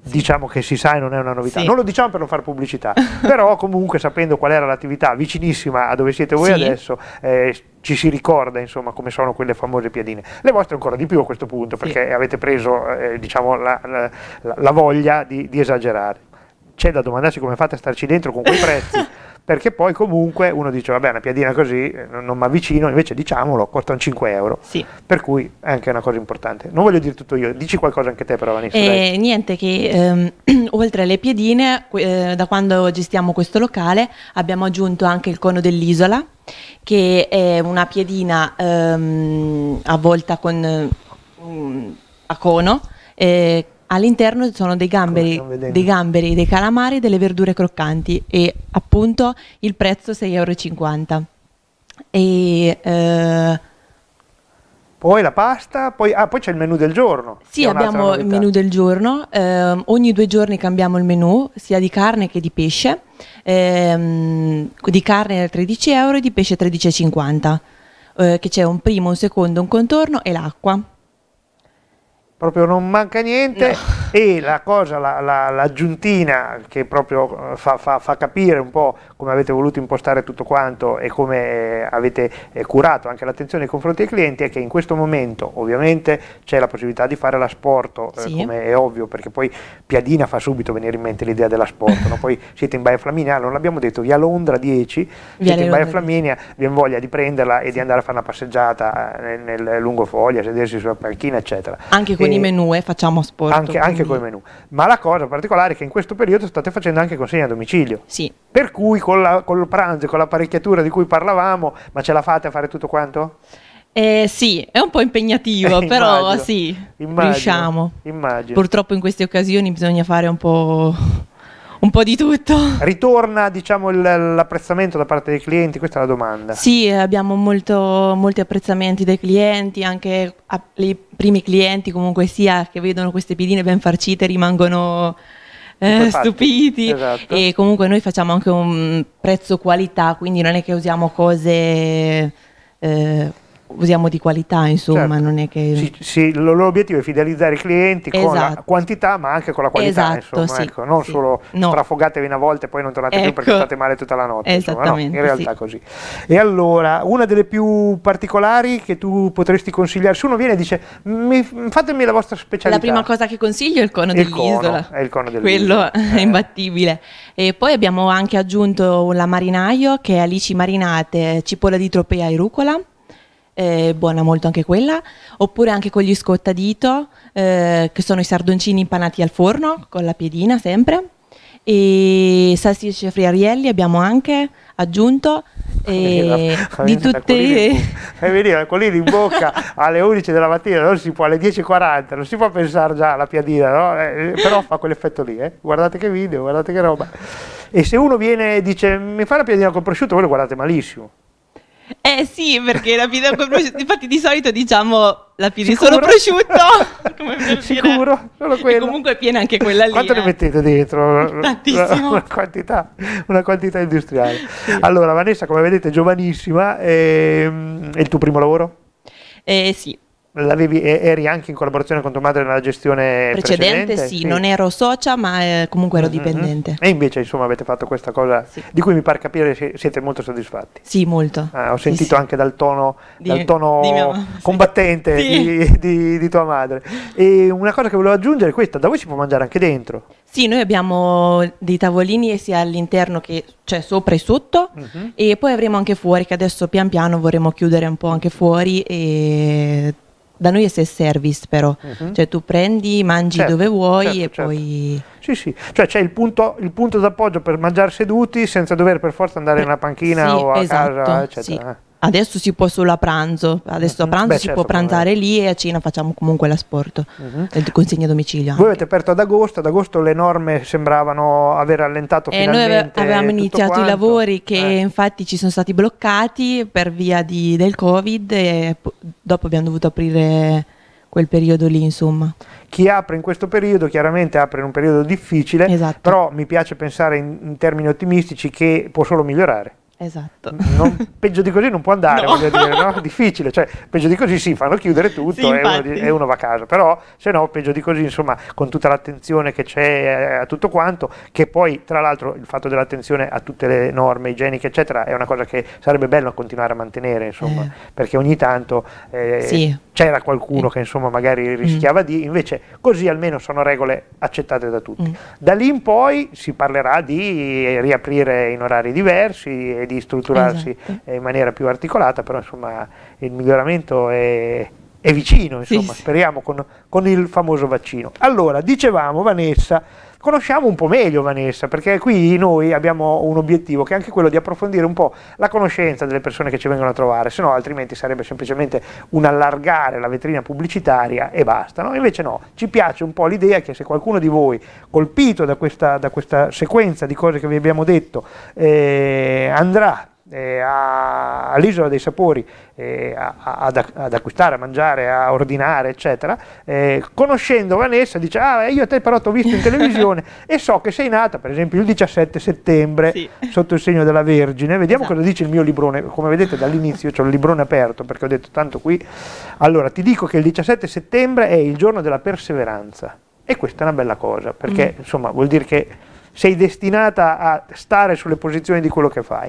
diciamo che si sa e non è una novità. Sì. Non lo diciamo per non fare pubblicità, però comunque sapendo qual era l'attività vicinissima a dove siete voi sì. adesso, eh, ci si ricorda insomma come sono quelle famose piadine. Le vostre ancora di più a questo punto, perché avete preso eh, diciamo, la, la, la, voglia di, di esagerare. C'è da domandarsi come fate a starci dentro con quei prezzi. perché poi comunque uno dice vabbè una piadina così eh, non, non mi avvicino, invece diciamolo, costano 5 euro. Sì. Per cui è anche una cosa importante. Non voglio dire tutto io, dici qualcosa anche te però Vanessa. Eh, niente che ehm, oltre alle piedine, eh, da quando gestiamo questo locale abbiamo aggiunto anche il cono dell'isola che è una piedina ehm, avvolta con, eh, a cono. Eh, all'interno sono dei gamberi, dei gamberi, dei calamari, delle verdure croccanti e appunto il prezzo 6,50 euro. E, eh, poi la pasta, poi, ah, poi c'è il menù del giorno. Sì, abbiamo il menù del giorno, eh, ogni due giorni cambiamo il menù, sia di carne che di pesce, eh, di carne 13 euro e di pesce 13,50 eh, che c'è un primo, un secondo, un contorno e l'acqua proprio non manca niente no. e la cosa, l'aggiuntina la, la, che proprio eh, fa, fa, fa, capire un po' come avete voluto impostare tutto quanto e come eh, avete eh, curato anche l'attenzione nei confronti dei clienti è che in questo momento ovviamente c'è la possibilità di fare l'asporto, sì. eh, come è ovvio, perché poi Piadina fa subito venire in mente l'idea dell'asporto, no? poi siete in Baia Flaminia, non l'abbiamo detto, via Londra 10, via siete in Baia Flaminia, viene voglia di prenderla e di andare a fare una passeggiata nel, nel lungofoglia, sedersi sulla panchina eccetera. Anche con i menu e eh, facciamo sport. Anche, anche con i menu. Ma la cosa particolare è che in questo periodo state facendo anche consegne a domicilio. Sì. Per cui con, la, con il pranzo, con l'apparecchiatura di cui parlavamo, ma ce la fate a fare tutto quanto? Eh, sì, è un po' impegnativo, eh, però immagino, sì, immagino, riusciamo. Immagino. Purtroppo in queste occasioni bisogna fare un po' un po' di tutto. Ritorna diciamo, l'apprezzamento da parte dei clienti, questa è la domanda. Sì, abbiamo molto, molti apprezzamenti dai clienti, anche i primi clienti comunque sia che vedono queste pedine ben farcite rimangono eh, stupiti esatto. e comunque noi facciamo anche un prezzo qualità, quindi non è che usiamo cose... Eh, usiamo di qualità, insomma, certo. non è che... Sì, sì, il loro obiettivo è fidelizzare i clienti esatto. con la esatto. quantità ma anche con la qualità, esatto, insomma, sì, ecco, non sì. solo no. trafogatevi una volta e poi non tornate ecco. più perché ecco. state male tutta la notte, insomma, no? in realtà sì. così. E allora, una delle più particolari che tu potresti consigliare, se uno viene e dice fatemi la vostra specialità. La prima cosa che consiglio è il cono dell'isola, è il cono dell'isola. quello eh. è imbattibile. E poi abbiamo anche aggiunto la marinaio che è alici marinate, cipolla di tropea e rucola eh, buona molto anche quella, oppure anche con gli scottadito, eh, che sono i sardoncini impanati al forno, con la piedina sempre, e salsicce friarielli abbiamo anche aggiunto, eh, di tutte e venire con lì in bocca alle 11 della mattina non si può alle 10.40 non si può pensare già alla piadina no? Eh, eh, però fa quell'effetto lì eh. guardate che video guardate che roba e se uno viene e dice mi fa la piadina col prosciutto voi lo guardate malissimo eh sì, perché la pizza con prosciutto, infatti di solito diciamo la pizza solo prosciutto. Come Sicuro, solo quello. E comunque è piena anche quella lì. Quanto eh? ne mettete dentro? Tantissimo. Una quantità, una quantità industriale. Sì. Allora Vanessa, come vedete, giovanissima, è, ehm, è il tuo primo lavoro? Eh sì, L'avevi, eri anche in collaborazione con tua madre nella gestione precedente? precedente? Sì, sì, non ero socia, ma eh, comunque ero mm-hmm. dipendente. Mm-hmm. E invece, insomma, avete fatto questa cosa sì. di cui mi par capire siete molto soddisfatti. Sì, molto. Ah, ho sentito sì, anche dal tono, di, dal tono di mamma, combattente di, di, di tua madre. E una cosa che volevo aggiungere è questa: da voi si può mangiare anche dentro. Sì, noi abbiamo dei tavolini sia all'interno che cioè sopra e sotto uh-huh. e poi avremo anche fuori che adesso pian piano vorremmo chiudere un po' anche fuori e da noi è self service però, uh-huh. cioè tu prendi, mangi certo, dove vuoi certo, e certo. poi... Sì, sì, cioè c'è il punto, il punto d'appoggio per mangiare seduti senza dover per forza andare eh, in una panchina sì, o a esatto, casa, eccetera. Sì adesso si può solo a pranzo, adesso a mm-hmm. pranzo Beh, si certo, può pranzare lì e a cena facciamo comunque l'asporto, uh-huh. Mm-hmm. il consegna a domicilio. Anche. Voi avete aperto ad agosto, ad agosto le norme sembravano aver allentato e eh, finalmente Noi avevamo iniziato quanto. i lavori eh. che eh. infatti ci sono stati bloccati per via di, del Covid e dopo abbiamo dovuto aprire quel periodo lì, insomma. Chi apre in questo periodo chiaramente apre in un periodo difficile, esatto. però mi piace pensare in, in termini ottimistici che può solo migliorare. Esatto. Non, peggio di così non può andare, no. dire, no? difficile, cioè peggio di così sì, fanno chiudere tutto sì, e, uno, e, uno, va a casa, però se no peggio di così insomma con tutta l'attenzione che c'è eh, a tutto quanto, che poi tra l'altro il fatto dell'attenzione a tutte le norme igieniche eccetera è una cosa che sarebbe bello continuare a mantenere insomma, eh. perché ogni tanto eh, sì. c'era qualcuno eh. che insomma magari mm. rischiava mm. di, invece così almeno sono regole accettate da tutti. Mm. Da lì in poi si parlerà di riaprire in orari diversi di strutturarsi esatto. in maniera più articolata, però insomma il miglioramento è, è vicino, insomma, sì, speriamo con, con il famoso vaccino. Allora, dicevamo Vanessa, conosciamo un po' meglio Vanessa, perché qui noi abbiamo un obiettivo che è anche quello di approfondire un po' la conoscenza delle persone che ci vengono a trovare, se no altrimenti sarebbe semplicemente un allargare la vetrina pubblicitaria e basta. No? Invece no, ci piace un po' l'idea che se qualcuno di voi, colpito da questa, da questa sequenza di cose che vi abbiamo detto, eh, andrà eh, all'isola dei sapori eh, a, ad, ad, acquistare, a mangiare, a ordinare, eccetera, eh, conoscendo Vanessa dice, ah, io te però ti ho visto in televisione e so che sei nata, per esempio, il 17 settembre sì. sotto il segno della Vergine. Vediamo esatto. cosa dice il mio librone. Come vedete dall'inizio ho il librone aperto perché ho detto tanto qui. Allora, ti dico che il 17 settembre è il giorno della perseveranza. E questa è una bella cosa, perché mm. insomma vuol dire che sei destinata a stare sulle posizioni di quello che fai.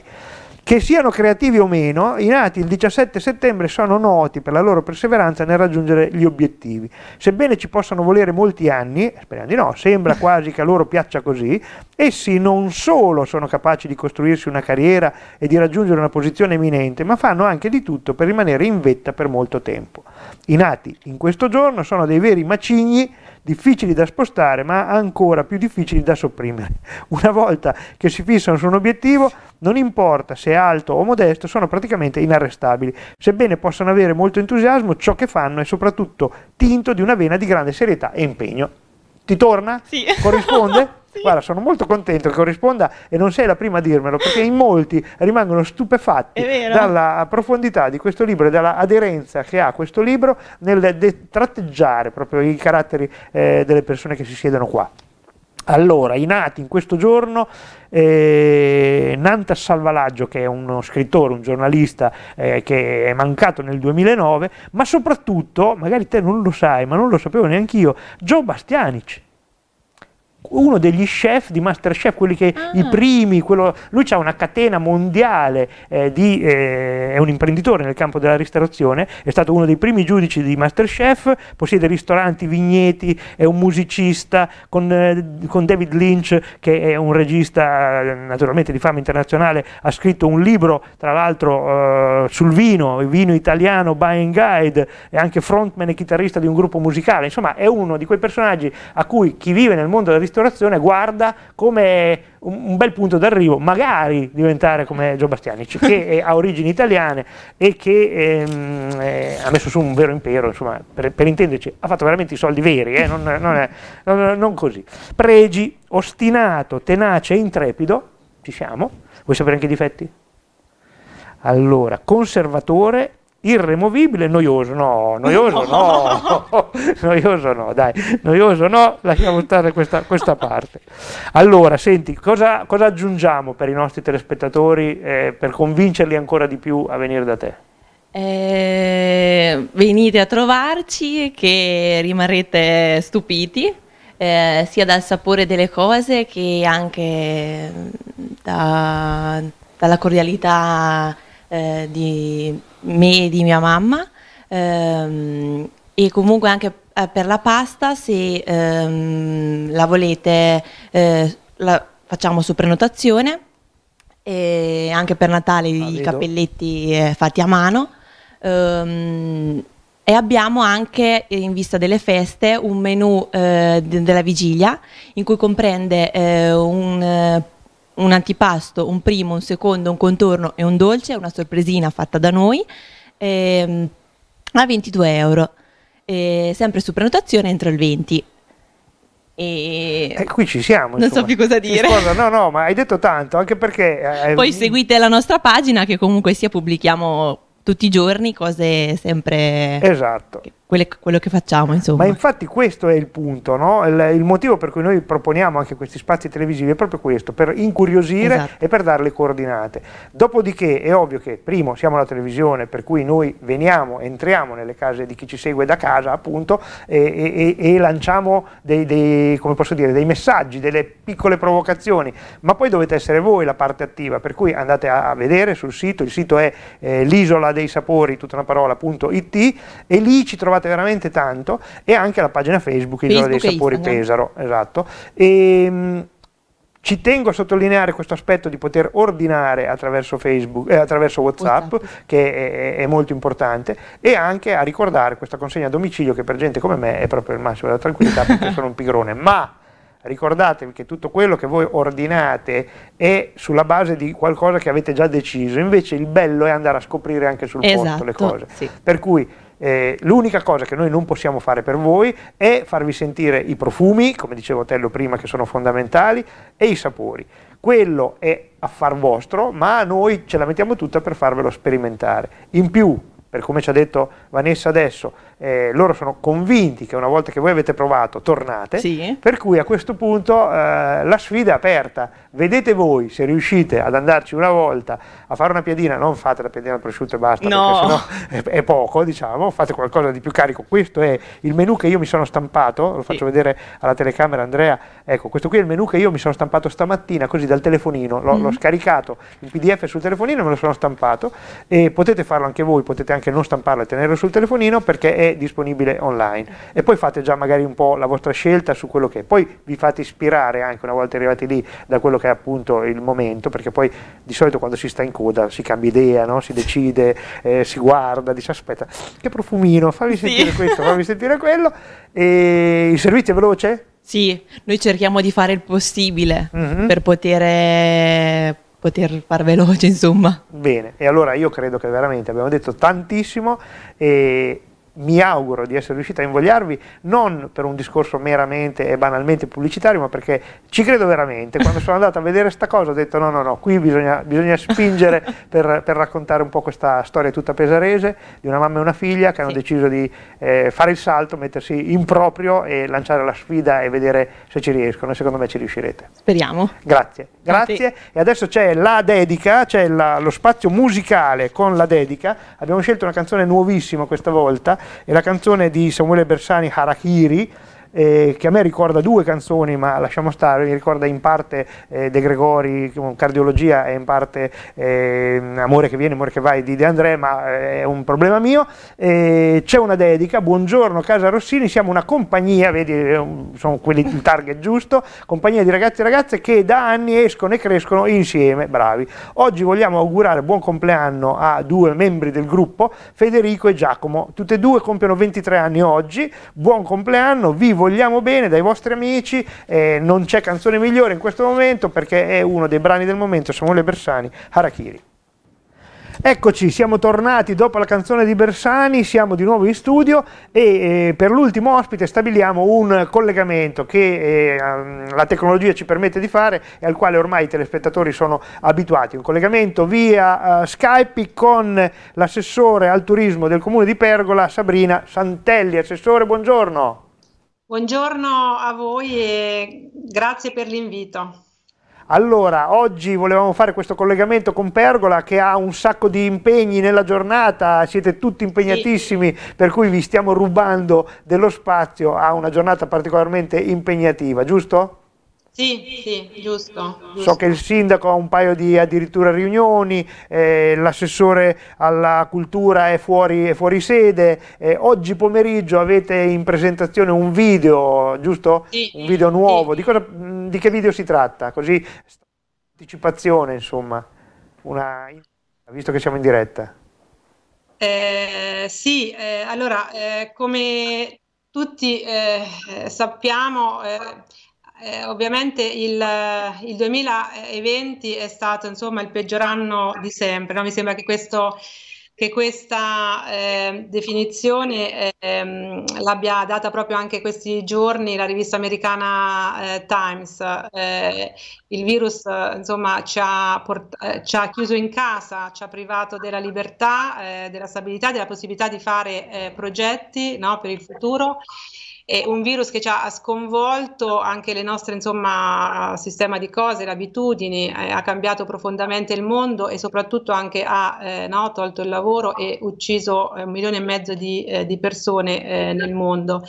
Che siano creativi o meno, i nati il 17 settembre sono noti per la loro perseveranza nel raggiungere gli obiettivi. Sebbene ci possano volere molti anni, speriamo di no, sembra quasi che a loro piaccia così, essi non solo sono capaci di costruirsi una carriera e di raggiungere una posizione eminente, ma fanno anche di tutto per rimanere in vetta per molto tempo. I nati in questo giorno sono dei veri macigni difficili da spostare ma ancora più difficili da sopprimere. Una volta che si fissano su un obiettivo non importa se è alto o modesto, sono praticamente inarrestabili, sebbene possano avere molto entusiasmo, ciò che fanno è soprattutto tinto di una vena di grande serietà e impegno. Ti torna? Sì. Corrisponde? sì. Guarda, sono molto contento che corrisponda e non sei la prima a dirmelo, perché in molti rimangono stupefatti dalla profondità di questo libro e dalla aderenza che ha questo libro nel tratteggiare proprio i caratteri eh, delle persone che si siedono qua. Allora, i nati in questo giorno eh, Nanta Salvalaggio che è uno scrittore, un giornalista eh, che è mancato nel 2009, ma soprattutto, magari te non lo sai, ma non lo sapevo neanche io, Joe Bastianic uno degli chef di Masterchef, quelli che ah. i primi, quello, lui ha una catena mondiale, eh, di, eh, è un imprenditore nel campo della ristorazione, è stato uno dei primi giudici di Masterchef, possiede ristoranti, vigneti, è un musicista con, eh, con David Lynch che è un regista eh, naturalmente di fama internazionale, ha scritto un libro tra l'altro eh, sul vino, il vino italiano, Buying Guide, è anche frontman e chitarrista di un gruppo musicale, insomma è uno di quei personaggi a cui chi vive nel mondo della ristorazione ristorazione guarda come un, bel punto d'arrivo, magari diventare come Gio Bastianici, che ha origini italiane e che ehm, eh, ha messo su un vero impero, insomma, per, per intenderci, ha fatto veramente i soldi veri, eh, non, non, è, non, non così. Pregi, ostinato, tenace e intrepido, ci siamo, vuoi sapere anche i difetti? Allora, conservatore irremovibile, noioso, no, noioso no, noioso no, dai, noioso no, lasciamo stare questa, questa parte. Allora, senti, cosa, cosa, aggiungiamo per i nostri telespettatori eh, per convincerli ancora di più a venire da te? Eh, venite a trovarci che rimarrete stupiti eh, sia dal sapore delle cose che anche da, dalla cordialità eh, di me e di mia mamma ehm, e comunque anche eh, per la pasta se ehm, la volete eh, la facciamo su prenotazione e anche per Natale ah, i vedo. cappelletti eh, fatti a mano ehm, e abbiamo anche eh, in vista delle feste un menù eh, de della vigilia in cui comprende eh, un un antipasto, un primo, un secondo, un contorno e un dolce, una sorpresina fatta da noi, ehm, a 22 euro, eh, sempre su prenotazione entro il 20. E... e qui ci siamo. Non insomma. so più cosa dire. Sposa, no, no, ma hai detto tanto, anche perché... Eh, Poi eh, seguite la nostra pagina che comunque sia pubblichiamo tutti i giorni cose sempre... Esatto. Che quelle, quello che facciamo. Insomma. Ma infatti questo è il punto, no? il, il, motivo per cui noi proponiamo anche questi spazi televisivi è proprio questo, per incuriosire esatto. e per dare le coordinate. Dopodiché è ovvio che, primo, siamo la televisione, per cui noi veniamo, entriamo nelle case di chi ci segue da casa, appunto, e, e, e lanciamo dei, dei, dire, dei, messaggi, delle piccole provocazioni, ma poi dovete essere voi la parte attiva, per cui andate a, vedere sul sito, il sito è eh, l'isola dei sapori, tutta una parola, punto, it, e lì ci trovate trovate veramente tanto e anche la pagina Facebook Isola dei Sapori Pesaro, esatto. E, ehm, ci tengo a sottolineare questo aspetto di poter ordinare attraverso, Facebook, eh, attraverso WhatsApp, WhatsApp, che è, è, molto importante, e anche a ricordare questa consegna a domicilio che per gente come me è proprio il massimo della tranquillità perché sono un pigrone. Ma ricordatevi che tutto quello che voi ordinate è sulla base di qualcosa che avete già deciso, invece il bello è andare a scoprire anche sul esatto, posto le cose. Sì. Per cui eh, l'unica cosa che noi non possiamo fare per voi è farvi sentire i profumi, come dicevo Tello prima, che sono fondamentali, e i sapori. Quello è affar vostro, ma noi ce la mettiamo tutta per farvelo sperimentare. In più, per come ci ha detto Vanessa adesso, eh, loro sono convinti che una volta che voi avete provato tornate, sì. per cui a questo punto eh, la sfida è aperta, vedete voi se riuscite ad andarci una volta a fare una piadina, non fate la piadina al prosciutto e basta, no. perché è, è poco diciamo, fate qualcosa di più carico, questo è il menu che io mi sono stampato, lo faccio sì. vedere alla telecamera Andrea, ecco questo qui è il menu che io mi sono stampato stamattina così dal telefonino, l'ho, mm -hmm. scaricato il pdf sul telefonino e me lo sono stampato e potete farlo anche voi, potete anche non stamparlo e tenerlo sul telefonino perché è disponibile online e poi fate già magari un po' la vostra scelta su quello che è, poi vi fate ispirare anche una volta arrivati lì da quello che è appunto il momento, perché poi di solito quando si sta in coda si cambia idea, no? si decide, eh, si guarda, dice aspetta che profumino, fammi sentire sì. questo, fammi sentire quello e il servizio è veloce? Sì, noi cerchiamo di fare il possibile mm-hmm. per poter poter far veloce, insomma. Bene, e allora io credo che veramente abbiamo detto tantissimo e mi auguro di essere riuscito a invogliarvi non per un discorso meramente e banalmente pubblicitario, ma perché ci credo veramente. Quando sono andato a vedere questa cosa ho detto no, no, no, qui bisogna, bisogna spingere per, per, raccontare un po' questa storia tutta pesarese di una mamma e una figlia che hanno sì. deciso di eh, fare il salto, mettersi in proprio e lanciare la sfida e vedere se ci riescono e secondo me ci riuscirete. Speriamo. Grazie, grazie. E adesso c'è la dedica, c'è lo spazio musicale con la dedica. Abbiamo scelto una canzone nuovissima questa volta è la canzone di Samuele Bersani Harakiri eh, che a me ricorda due canzoni, ma lasciamo stare, mi ricorda in parte eh, De Gregori, Cardiologia e in parte eh, Amore che viene, Amore che vai di De André, ma eh, è un problema mio. c'è una dedica, buongiorno Casa Rossini, siamo una compagnia, vedi, eh, sono quelli il target giusto, compagnia di ragazzi e ragazze che da anni escono e crescono insieme, bravi. Oggi vogliamo augurare buon compleanno a due membri del gruppo, Federico e Giacomo, tutti e due compiono 23 anni oggi, buon compleanno, vivo vogliamo bene dai vostri amici, eh, non c'è canzone migliore in questo momento perché è uno dei brani del momento, Samuele Bersani, Harakiri. Eccoci, siamo tornati dopo la canzone di Bersani, siamo di nuovo in studio e eh, per l'ultimo ospite stabiliamo un collegamento che eh, mm, la tecnologia ci permette di fare e al quale ormai i telespettatori sono abituati. Un collegamento via eh, Skype con l'assessore al turismo del comune di Pergola, Sabrina Santelli. Assessore, buongiorno. Buongiorno a voi e grazie per l'invito. Allora, oggi volevamo fare questo collegamento con Pergola che ha un sacco di impegni nella giornata, siete tutti impegnatissimi, sì. per cui vi stiamo rubando dello spazio a una giornata particolarmente impegnativa, giusto? Sì, sì, giusto, giusto, So che il sindaco ha un paio di addirittura riunioni, eh, l'assessore alla cultura è fuori, è fuori sede, eh, oggi pomeriggio avete in presentazione un video, giusto? Sì, un video nuovo, sì. di, cosa, mm, di, che video si tratta? Così, anticipazione insomma, Una, visto che siamo in diretta. Eh, sì, eh, allora eh, come tutti eh, sappiamo eh, ovviamente il, il, 2020 è stato insomma il peggior anno di sempre, no? mi sembra che, questo, che questa eh, definizione eh, l'abbia data proprio anche questi giorni la rivista americana eh, Times. Eh, il virus insomma, ci, ha port- eh, ci, ha chiuso in casa, ci ha privato della libertà, della stabilità, della possibilità di fare progetti no? per il futuro è un virus che ci ha sconvolto anche le nostre, insomma, sistema di cose, le abitudini, eh, ha cambiato profondamente il mondo e soprattutto anche ha eh, no, tolto il lavoro e ucciso eh, un milione e mezzo di, eh, di persone eh, nel mondo.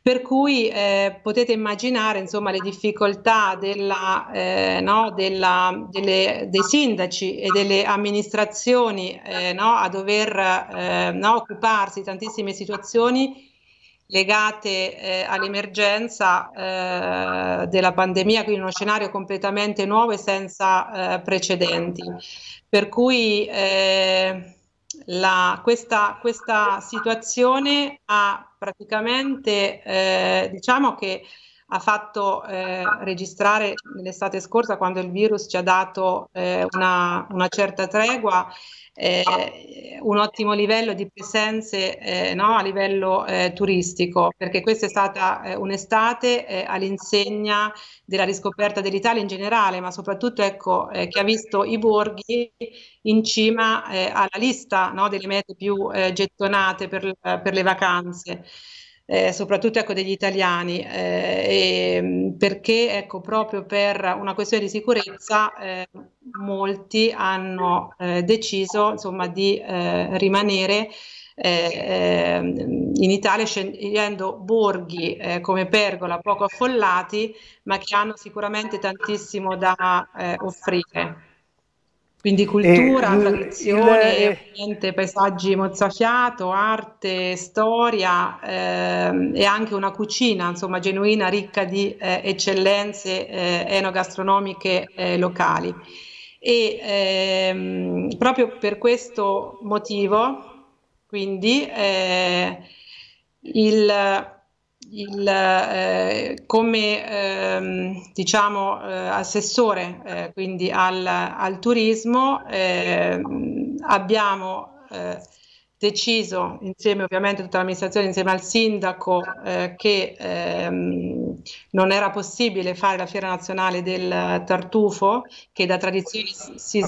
Per cui eh, potete immaginare insomma, le difficoltà della, no, della, delle, dei sindaci e delle amministrazioni no, a dover occuparsi di tantissime situazioni legate eh, all'emergenza eh, della pandemia, quindi uno scenario completamente nuovo e senza eh, precedenti. Per cui eh, la, questa, questa, situazione ha praticamente, eh, diciamo che ha fatto eh, registrare nell'estate scorsa, quando il virus ci ha dato una, una certa tregua, eh, un ottimo livello di presenze eh, no, a livello eh, turistico, perché questa è stata eh, un'estate eh, all'insegna della riscoperta dell'Italia in generale, ma soprattutto ecco, eh, che ha visto i borghi in cima alla lista no, delle mete più gettonate per, per le vacanze eh, soprattutto ecco, degli italiani, eh, mm, perché ecco, proprio per una questione di sicurezza eh, molti hanno eh, deciso insomma, di eh, rimanere eh, ehm, in Italia scegliendo borghi come Pergola poco affollati, ma che hanno sicuramente tantissimo da offrire. Quindi cultura, e, tradizione, eh, ambiente, paesaggi mozzafiato, arte, storia eh, e anche una cucina insomma, genuina ricca di eh, eccellenze eh, enogastronomiche eh, locali. E ehm, proprio per questo motivo, quindi, eh, il, il, eh, come ehm, diciamo, eh, assessore eh, quindi al, al turismo ehm, abbiamo eh, deciso insieme ovviamente a tutta l'amministrazione, insieme al sindaco, eh, che ehm, non era possibile fare la fiera nazionale del tartufo che da tradizione si, si,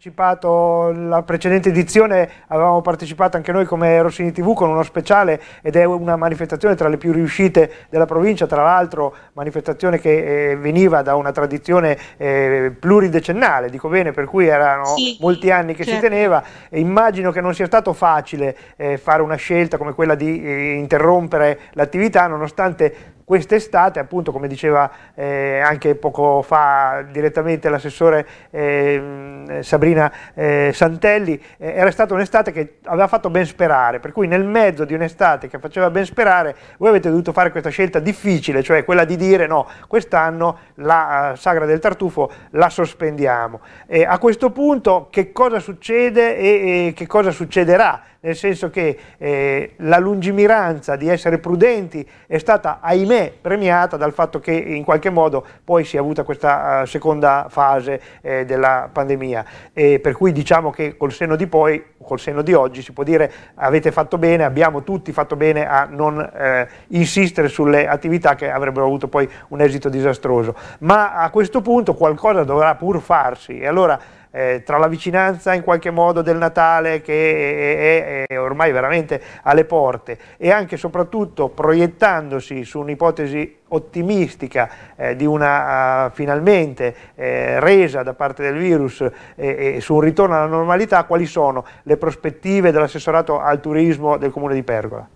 partecipato alla precedente edizione, avevamo partecipato anche noi come Rossini TV con uno speciale ed è una manifestazione tra le più riuscite della provincia, tra l'altro manifestazione che eh, veniva da una tradizione eh, pluridecennale, dico bene, per cui erano sì, molti anni che certo. si teneva e immagino che non sia stato facile eh, fare una scelta come quella di eh, interrompere l'attività nonostante quest'estate, appunto come diceva eh, anche poco fa direttamente l'assessore eh, Sabrina eh, Santelli, eh, era stata un'estate che aveva fatto ben sperare, per cui nel mezzo di un'estate che faceva ben sperare, voi avete dovuto fare questa scelta difficile, cioè quella di dire no, quest'anno la eh, Sagra del Tartufo la sospendiamo. a questo punto che cosa succede e, e che cosa succederà? nel senso che eh, la lungimiranza di essere prudenti è stata, ahimè, premiata dal fatto che in qualche modo poi si è avuta questa uh, seconda fase eh, della pandemia. E per cui diciamo che col senno di poi, col senno di oggi, si può dire avete fatto bene, abbiamo tutti fatto bene a non eh, insistere sulle attività che avrebbero avuto poi un esito disastroso. Ma a questo punto qualcosa dovrà pur farsi e allora eh, tra la vicinanza in qualche modo del Natale che è, è, è, ormai veramente alle porte e anche e soprattutto proiettandosi su un'ipotesi ottimistica eh, di una uh, finalmente eh, resa da parte del virus e su un ritorno alla normalità, quali sono le prospettive dell'assessorato al turismo del comune di Pergola?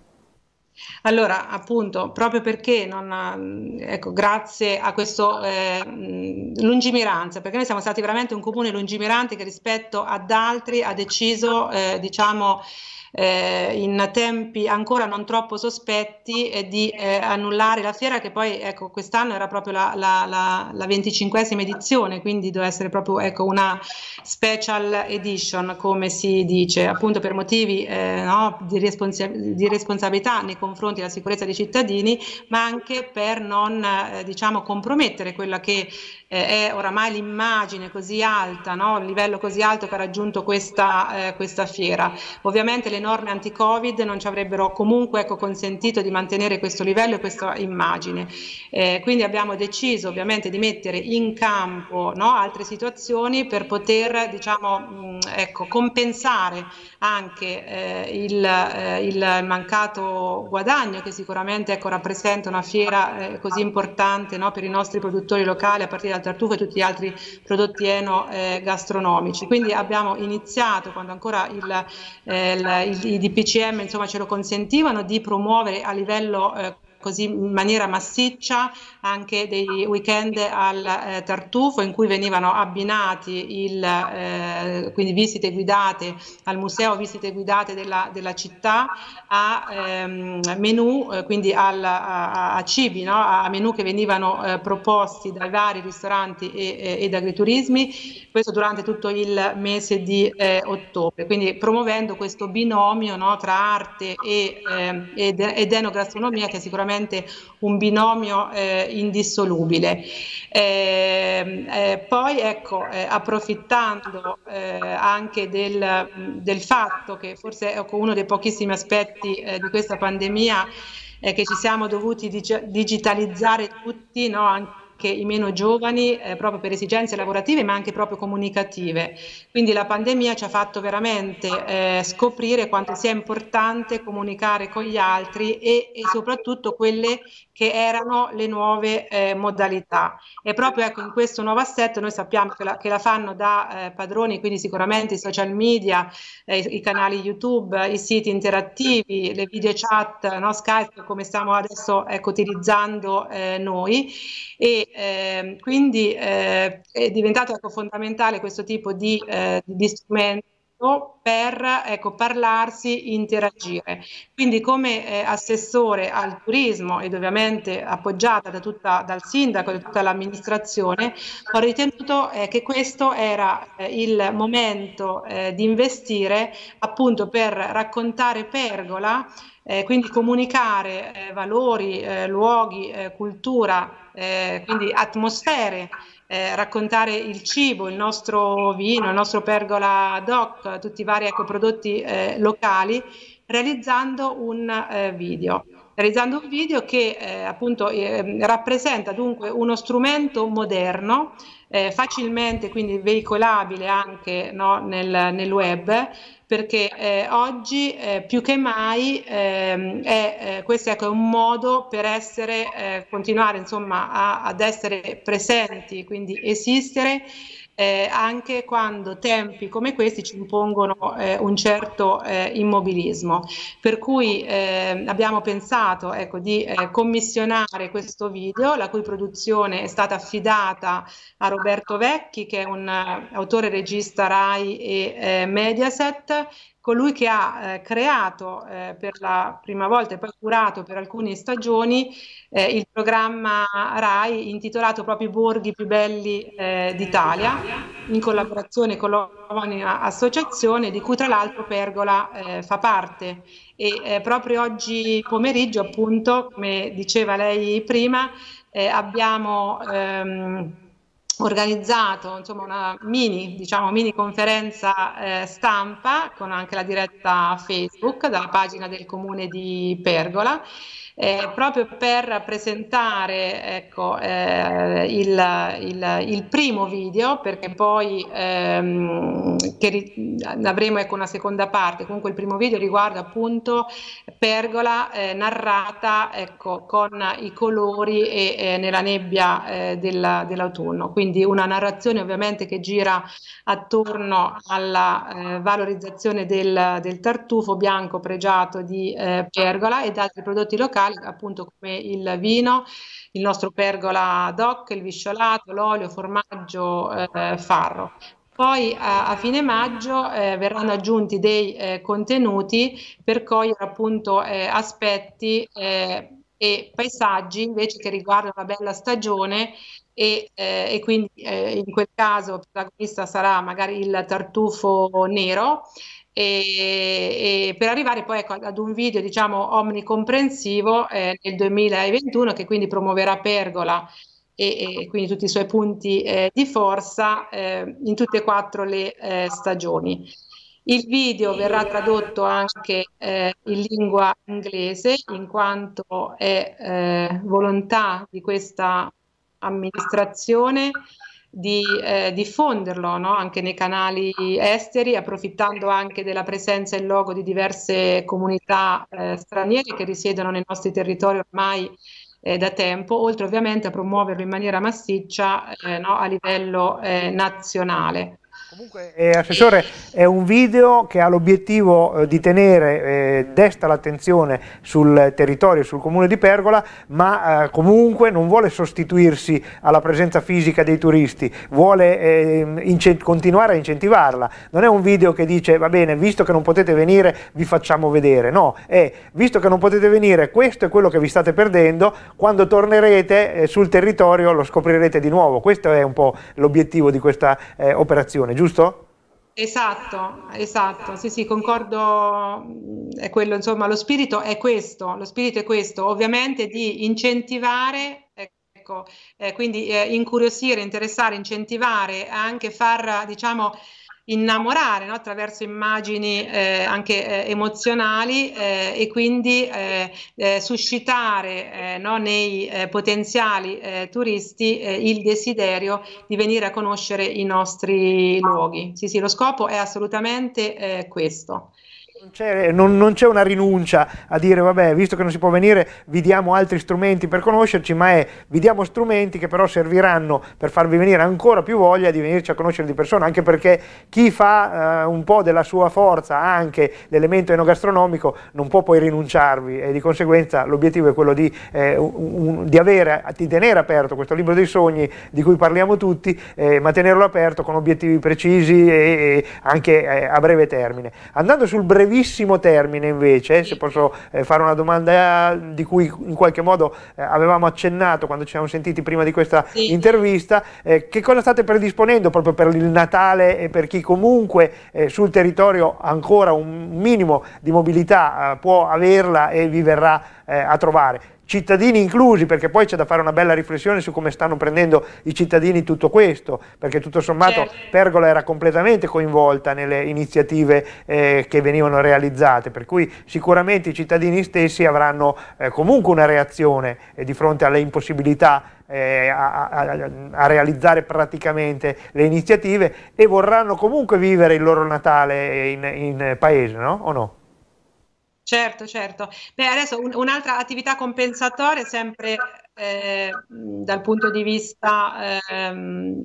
Allora, appunto, proprio perché non, ecco, grazie a questa eh, lungimiranza, perché noi siamo stati veramente un comune lungimirante che rispetto ad altri ha deciso, eh, diciamo, eh, in tempi ancora non troppo sospetti eh, di eh, annullare la fiera che poi ecco, quest'anno era proprio la, la, la, la 25esima edizione, quindi doveva essere proprio ecco, una special edition come si dice, appunto per motivi eh, no, di, responsa- di, responsabilità nei confronti della sicurezza dei cittadini, ma anche per non eh, diciamo, compromettere quella che eh, è oramai l'immagine così alta, no? il livello così alto che ha raggiunto questa, eh, questa fiera. Ovviamente le norme anti-Covid non ci avrebbero comunque ecco, consentito di mantenere questo livello e questa immagine. Eh, quindi abbiamo deciso ovviamente di mettere in campo no? altre situazioni per poter diciamo, mh, ecco, compensare anche eh, il, eh, il, mancato guadagno che sicuramente ecco, rappresenta una fiera eh, così importante no? per i nostri produttori locali a partire dal tartufo e tutti gli altri prodotti enogastronomici. eh, Quindi abbiamo iniziato, quando ancora il, eh, il, il, i DPCM insomma, ce lo consentivano, di promuovere a livello eh, così in maniera massiccia anche dei weekend al eh, Tartufo in cui venivano abbinati il, eh, quindi visite guidate al museo, visite guidate della, della città a ehm, menù, eh, quindi al, a, a, cibi, no? a menù che venivano eh, proposti dai vari ristoranti e, ed agriturismi, questo durante tutto il mese di eh, ottobre, quindi promuovendo questo binomio no, tra arte e, ehm, ed, ed enogastronomia che sicuramente veramente un binomio eh, indissolubile. Eh, eh, poi ecco, eh, approfittando eh, anche del, del, fatto che forse è ecco, uno dei pochissimi aspetti eh, di questa pandemia è che ci siamo dovuti dig digitalizzare tutti, no? anche i meno giovani eh, proprio per esigenze lavorative ma anche proprio comunicative. Quindi la pandemia ci ha fatto veramente eh, scoprire quanto sia importante comunicare con gli altri e, e soprattutto quelle che erano le nuove eh, modalità. E proprio ecco, in questo nuovo assetto noi sappiamo che la, che la fanno da eh, padroni, quindi sicuramente i social media, eh, i, i canali YouTube, i siti interattivi, le video chat, no? Skype come stiamo adesso ecco, utilizzando eh, noi. E, e ehm, quindi eh, è diventato ecco, fondamentale questo tipo di, eh, di strumento per ecco, parlarsi, interagire. Quindi come eh, assessore al turismo ed ovviamente appoggiata da tutta, dal sindaco e da tutta l'amministrazione, ho ritenuto eh, che questo era eh, il momento eh, di investire appunto per raccontare Pergola, quindi comunicare valori, luoghi, cultura eh, quindi atmosfere, eh, raccontare il cibo, il nostro vino, il nostro pergola doc, tutti i vari ecco, prodotti eh, locali, realizzando un eh, video. Realizzando un video che eh, appunto ehm, rappresenta dunque uno strumento moderno, eh, facilmente quindi veicolabile anche no, nel, nel web, perché eh, oggi eh, più che mai ehm, è, eh, questo ecco, è un modo per essere, eh, continuare insomma, a, ad essere presenti, quindi esistere eh, anche quando tempi come questi ci impongono eh, un certo eh, immobilismo. Per cui eh, abbiamo pensato ecco, di eh, commissionare questo video, la cui produzione è stata affidata a Roberto Vecchi, che è un eh, autore regista RAI e Mediaset, colui che ha eh, creato eh, per la prima volta e poi curato per alcune stagioni eh, il programma RAI intitolato proprio I borghi più belli eh, d'Italia, in collaborazione con l'omonima associazione di cui tra l'altro Pergola eh, fa parte. E eh, proprio oggi pomeriggio, appunto, come diceva lei prima, abbiamo... Ehm, organizzato insomma, una mini, diciamo, mini conferenza eh, stampa con anche la diretta Facebook dalla pagina del comune di Pergola eh, proprio per presentare ecco, eh, il, il, il, primo video, perché poi ehm, ri- avremo ecco, una seconda parte, comunque il primo video riguarda appunto Pergola eh, narrata ecco, con i colori e, e eh, nella nebbia eh, della, dell'autunno, quindi una narrazione ovviamente che gira attorno alla eh, valorizzazione del, del tartufo bianco pregiato di Pergola ed altri prodotti locali naturali, appunto come il vino, il nostro pergola doc, il visciolato, l'olio, formaggio, eh, farro. Poi a, eh, a, fine maggio eh, verranno aggiunti dei eh, contenuti per cogliere appunto eh, aspetti eh, e paesaggi invece che riguardano la bella stagione e, eh, e quindi in quel caso il protagonista sarà magari il tartufo nero e, e per arrivare poi ecco, ad un video diciamo omnicomprensivo eh, nel 2021 che quindi promuoverà Pergola e, e quindi tutti i suoi punti eh, di forza eh, in tutte e quattro le eh, stagioni. Il video verrà tradotto anche eh, in lingua inglese in quanto è eh, volontà di questa amministrazione di eh, diffonderlo no? anche nei canali esteri, approfittando anche della presenza in logo di diverse comunità eh, straniere che risiedono nei nostri territori ormai eh, da tempo, oltre ovviamente a promuoverlo in maniera massiccia eh, no? a livello eh, nazionale. Comunque, eh, Assessore, è un video che ha l'obiettivo eh, di tenere eh, desta l'attenzione sul territorio, sul comune di Pergola, ma eh, comunque non vuole sostituirsi alla presenza fisica dei turisti, vuole ehm, continuare a incentivarla. Non è un video che dice, va bene, visto che non potete venire, vi facciamo vedere. No, è, visto che non potete venire, questo è quello che vi state perdendo, quando tornerete eh, sul territorio lo scoprirete di nuovo. Questo è un po' l'obiettivo di questa eh, operazione, giusto? giusto? Esatto, esatto, sì sì, concordo, mm, è quello, insomma, lo spirito è questo, lo spirito è questo, ovviamente di incentivare, ecco, eh, quindi eh, incuriosire, interessare, incentivare, anche far, diciamo, innamorare no? attraverso immagini eh, anche eh, emozionali eh, e quindi eh, eh, suscitare eh, no? nei potenziali turisti il desiderio di venire a conoscere i nostri luoghi. Sì, sì, lo scopo è assolutamente questo. Non, non c'è, una rinuncia a dire vabbè visto che non si può venire vi diamo altri strumenti per conoscerci ma è vi diamo strumenti che però serviranno per farvi venire ancora più voglia di venirci a conoscere di persona anche perché chi fa eh, un po' della sua forza anche l'elemento enogastronomico non può poi rinunciarvi e di conseguenza l'obiettivo è quello di, eh, un, di, avere, di tenere aperto questo libro dei sogni di cui parliamo tutti eh, ma tenerlo aperto con obiettivi precisi e, e anche eh, a breve termine andando sul brevissimo brevissimo termine invece, eh, se posso eh, fare una domanda eh, di cui in qualche modo avevamo accennato quando ci siamo sentiti prima di questa sì. intervista, che cosa state predisponendo proprio per il Natale e per chi comunque sul territorio ancora un minimo di mobilità può averla e vi verrà a trovare? cittadini inclusi, perché poi c'è da fare una bella riflessione su come stanno prendendo i cittadini tutto questo, perché tutto sommato certo. Pergola era completamente coinvolta nelle iniziative eh, che venivano realizzate, per cui sicuramente i cittadini stessi avranno eh, comunque una reazione eh, di fronte alle impossibilità eh, a, a, a, realizzare praticamente le iniziative e vorranno comunque vivere il loro Natale in, in paese, no? O no? Certo, certo. Beh, adesso un, un'altra attività compensatoria, sempre eh, dal punto di vista ehm,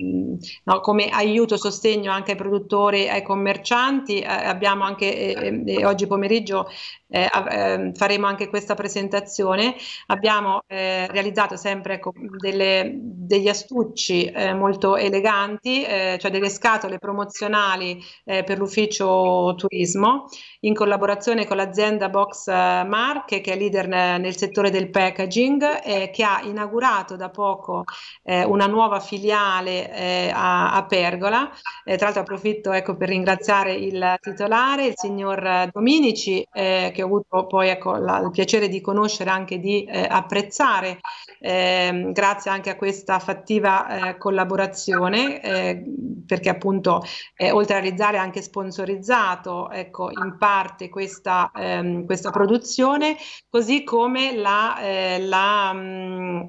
no, come aiuto, sostegno anche ai produttori, e ai commercianti, eh, abbiamo anche eh, eh oggi pomeriggio eh, eh, faremo anche questa presentazione. Abbiamo eh, realizzato sempre ecco, delle, degli astucci eh, molto eleganti, eh, cioè delle scatole promozionali eh, per l'ufficio turismo in collaborazione con l'azienda Box Marche che è leader nel settore del packaging che ha inaugurato da poco una nuova filiale a, a, Pergola. tra l'altro approfitto ecco, per ringraziare il titolare, il signor Dominici che che ho avuto poi ecco, la, il piacere di conoscere anche di eh, apprezzare, eh, grazie anche a questa fattiva eh, collaborazione, eh, perché appunto eh, oltre a realizzare ha anche sponsorizzato ecco, in parte questa, ehm, questa produzione, così come la... Eh, la mh, mm,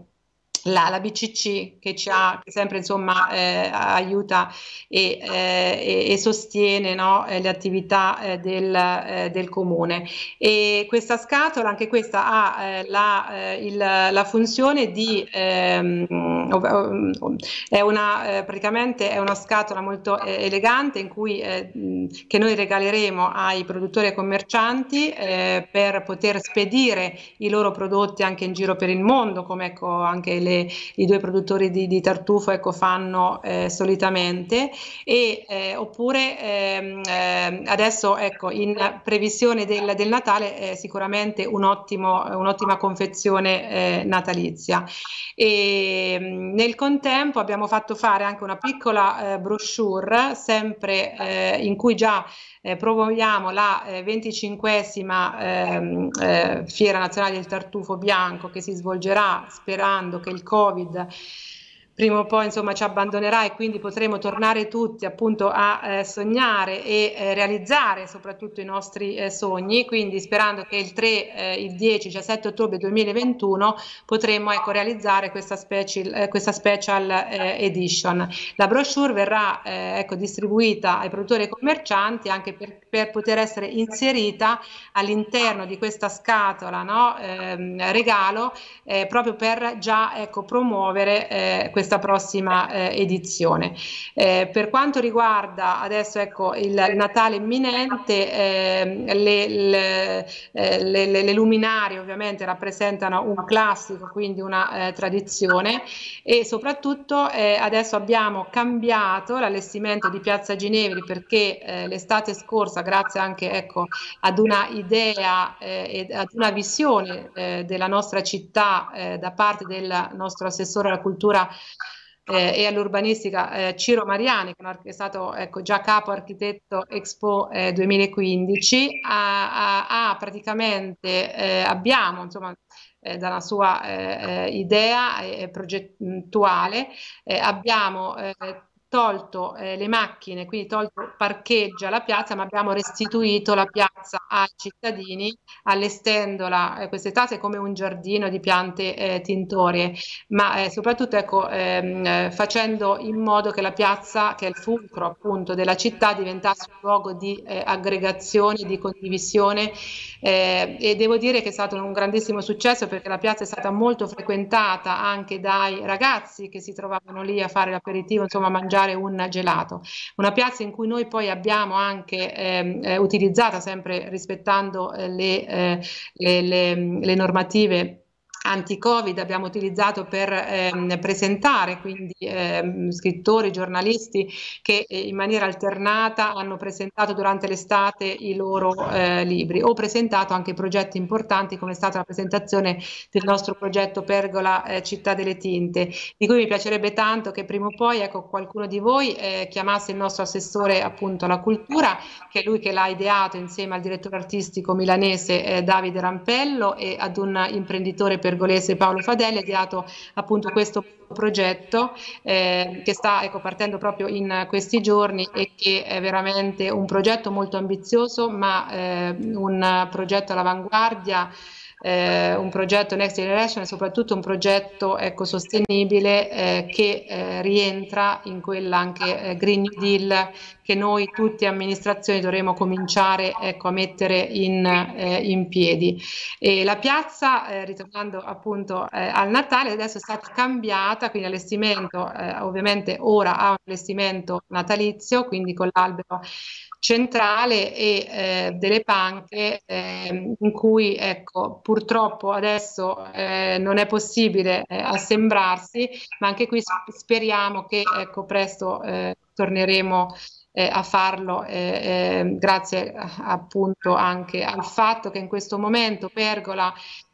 la, la, BCC che ci ha che sempre insomma eh, aiuta e, eh, e, sostiene no, eh, le attività eh, del, eh, del, comune e questa scatola anche questa ha eh, la, il, la, funzione di ehm, ehm è una praticamente è una scatola molto elegante in cui che noi regaleremo ai produttori e commercianti per poter spedire i loro prodotti anche in giro per il mondo come ecco anche le le, i due produttori di, di tartufo ecco, fanno eh, solitamente. E, eh, oppure ehm, eh, adesso ecco, in previsione del, del Natale eh, sicuramente un ottimo, un'ottima confezione eh, natalizia. E, ehm, nel contempo abbiamo fatto fare anche una piccola brochure sempre in cui già eh, promuoviamo la eh, 25esima ehm, eh, Fiera Nazionale del Tartufo Bianco che si svolgerà sperando che il Covid prima o poi insomma ci abbandonerà e quindi potremo tornare tutti appunto a eh, sognare e eh, realizzare soprattutto i nostri eh, sogni, quindi sperando che il 3, eh, il 10, 17 ottobre 2021 potremo ecco, realizzare questa special, eh, questa special eh, edition. La brochure verrà ecco, distribuita ai produttori e commercianti anche per, per poter essere inserita all'interno di questa scatola no? Ehm, regalo proprio per già ecco, promuovere questa questa prossima eh, edizione. Eh, per quanto riguarda adesso ecco, il Natale imminente, ehm, eh, le, le, le, le, luminarie ovviamente rappresentano un classico, quindi una eh, tradizione e soprattutto eh, adesso abbiamo cambiato l'allestimento di Piazza Ginevri perché eh, l'estate scorsa, grazie anche ecco, ad una idea e ad una visione della nostra città da parte del nostro assessore alla cultura eh, e all'urbanistica eh, Ciro Mariani, che è stato ecco, già capo architetto Expo eh, 2015, ha, ha, ha praticamente, eh, abbiamo insomma, eh, dalla sua eh, idea progettuale, abbiamo tolto eh, le macchine, quindi tolto parcheggio alla piazza, ma abbiamo restituito la piazza ai cittadini allestendola eh, queste tase come un giardino di piante eh, tintorie, ma eh, soprattutto ecco, ehm, eh, facendo in modo che la piazza, che è il fulcro appunto della città, diventasse un luogo di eh, aggregazione, di condivisione e devo dire che è stato un grandissimo successo perché la piazza è stata molto frequentata anche dai ragazzi che si trovavano lì a fare l'aperitivo, insomma a mangiare mangiare un gelato. Una piazza in cui noi poi abbiamo anche ehm, eh, utilizzata, sempre rispettando eh, le, eh, le, le, le normative anti-Covid abbiamo utilizzato per ehm, presentare quindi ehm, scrittori, giornalisti che eh, in maniera alternata hanno presentato durante l'estate i loro eh, libri o presentato anche progetti importanti come è stata la presentazione del nostro progetto Pergola eh, Città delle Tinte di cui mi piacerebbe tanto che prima o poi ecco, qualcuno di voi eh, chiamasse il nostro assessore appunto alla cultura che è lui che l'ha ideato insieme al direttore artistico milanese eh, Davide Rampello e ad un imprenditore per Pergolese Paolo Fadelli ha ideato appunto questo progetto eh, che sta ecco, partendo proprio in questi giorni e che è veramente un progetto molto ambizioso ma eh, un progetto all'avanguardia. Eh, un progetto Next Generation e soprattutto un progetto ecosostenibile eh, che eh, rientra in quella anche eh, Green New Deal che noi tutte amministrazioni dovremo cominciare ecco, a mettere in, eh, in piedi. E la piazza, eh, ritornando appunto eh, al Natale, adesso è stata cambiata, quindi l'allestimento eh, ovviamente ora ha un allestimento natalizio, quindi con l'albero centrale e eh, delle panche eh, in cui ecco, purtroppo adesso eh, non è possibile eh, assembrarsi, ma anche qui speriamo che ecco, presto eh, torneremo eh, a farlo eh, eh, grazie appunto anche al fatto che in questo momento Pergola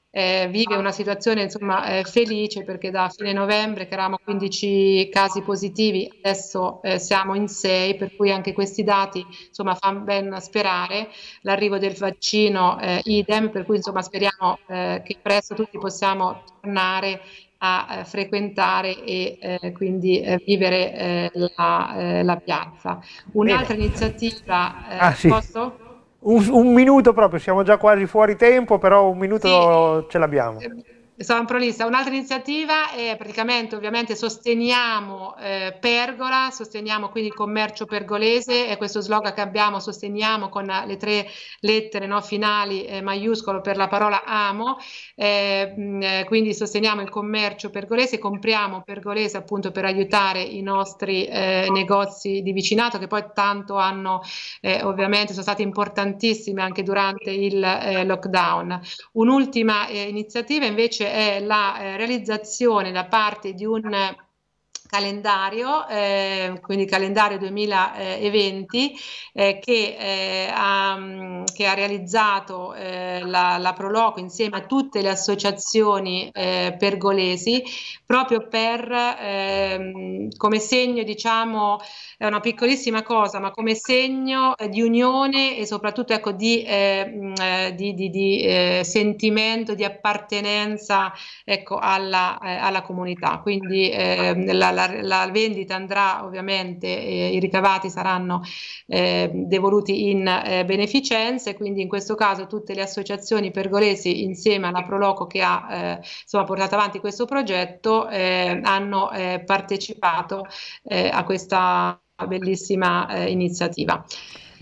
eh, vive una situazione insomma eh, felice perché da fine novembre che eravamo 15 casi positivi adesso eh, siamo in 6 per cui anche questi dati insomma fanno ben sperare l'arrivo del vaccino eh, idem per cui insomma speriamo eh, che presto tutti possiamo tornare a eh, frequentare e eh, quindi eh, vivere eh, la, eh, la, piazza. Un'altra iniziativa, eh, ah, sì. posso? Un, un, minuto proprio, siamo già quasi fuori tempo, però un minuto sì. ce l'abbiamo. Sono prolissa. Un'altra iniziativa è praticamente, ovviamente, sosteniamo eh, Pergola, sosteniamo quindi il commercio pergolese, è questo slogan che abbiamo, sosteniamo con le tre lettere no, finali eh, maiuscolo per la parola amo, eh, eh quindi sosteniamo il commercio pergolese, compriamo pergolese appunto per aiutare i nostri eh, negozi di vicinato che poi tanto hanno, eh, ovviamente, sono stati importantissimi anche durante il lockdown. Un'ultima iniziativa invece invece è la eh, realizzazione da parte di un eh, calendario, eh, quindi calendario 2020, eh, che, eh, ha, che, ha, realizzato eh, la, la, Proloco insieme a tutte le associazioni eh, pergolesi proprio per, ehm, come segno, diciamo, è una piccolissima cosa, ma come segno eh, di unione e soprattutto ecco, di, ehm, eh, di, di, di eh, sentimento di appartenenza ecco, alla, eh, alla, comunità. Quindi ehm, la, la, la, vendita andrà ovviamente, eh, i ricavati saranno ehm, devoluti in eh, beneficenza e quindi in questo caso tutte le associazioni pergolesi insieme alla Proloco che ha insomma, portato avanti questo progetto eh, hanno eh, partecipato eh, a questa bellissima eh, iniziativa.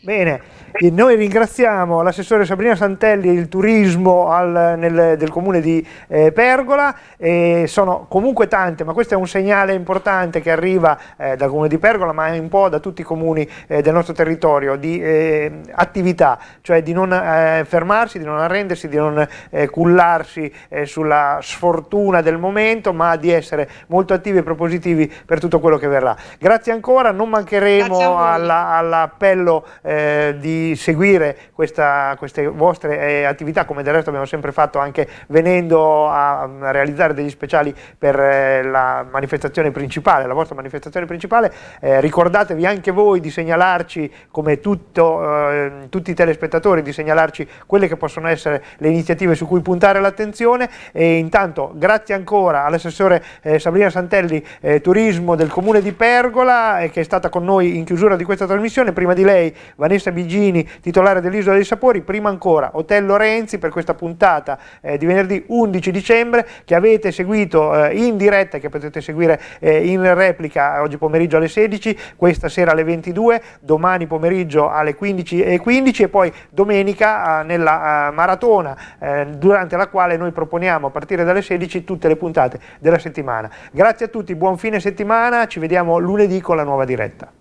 Bene, e noi ringraziamo l'assessore Sabrina Santelli e il turismo al, nel, del comune di eh, Pergola, e sono comunque tante, ma questo è un segnale importante che arriva eh, dal comune di Pergola, ma un po' da tutti i comuni eh, del nostro territorio, di eh, attività, cioè di non eh, fermarsi, di non arrendersi, di non eh, cullarsi sulla sfortuna del momento, ma di essere molto attivi e propositivi per tutto quello che verrà. Grazie ancora, non mancheremo all'appello. Alla eh, di seguire questa, queste vostre eh, attività, come del resto abbiamo sempre fatto anche venendo a, a realizzare degli speciali per eh, la manifestazione principale, la vostra manifestazione principale. Eh, ricordatevi anche voi di segnalarci, come tutto, eh, tutti i telespettatori, di segnalarci quelle che possono essere le iniziative su cui puntare l'attenzione e intanto grazie ancora all'assessore eh, Sabrina Santelli Turismo del Comune di Pergola che è stata con noi in chiusura di questa trasmissione. Prima di lei Vanessa Bigini, titolare dell'Isola dei Sapori, prima ancora Otello Renzi per questa puntata eh, di venerdì 11 dicembre che avete seguito eh, in diretta e che potete seguire eh, in replica oggi pomeriggio alle 16, questa sera alle 22, domani pomeriggio alle 15.15 e 15 e poi domenica eh, nella eh, maratona eh, durante la quale noi proponiamo a partire dalle 16 tutte le puntate della settimana. Grazie a tutti, buon fine settimana, ci vediamo lunedì con la nuova diretta.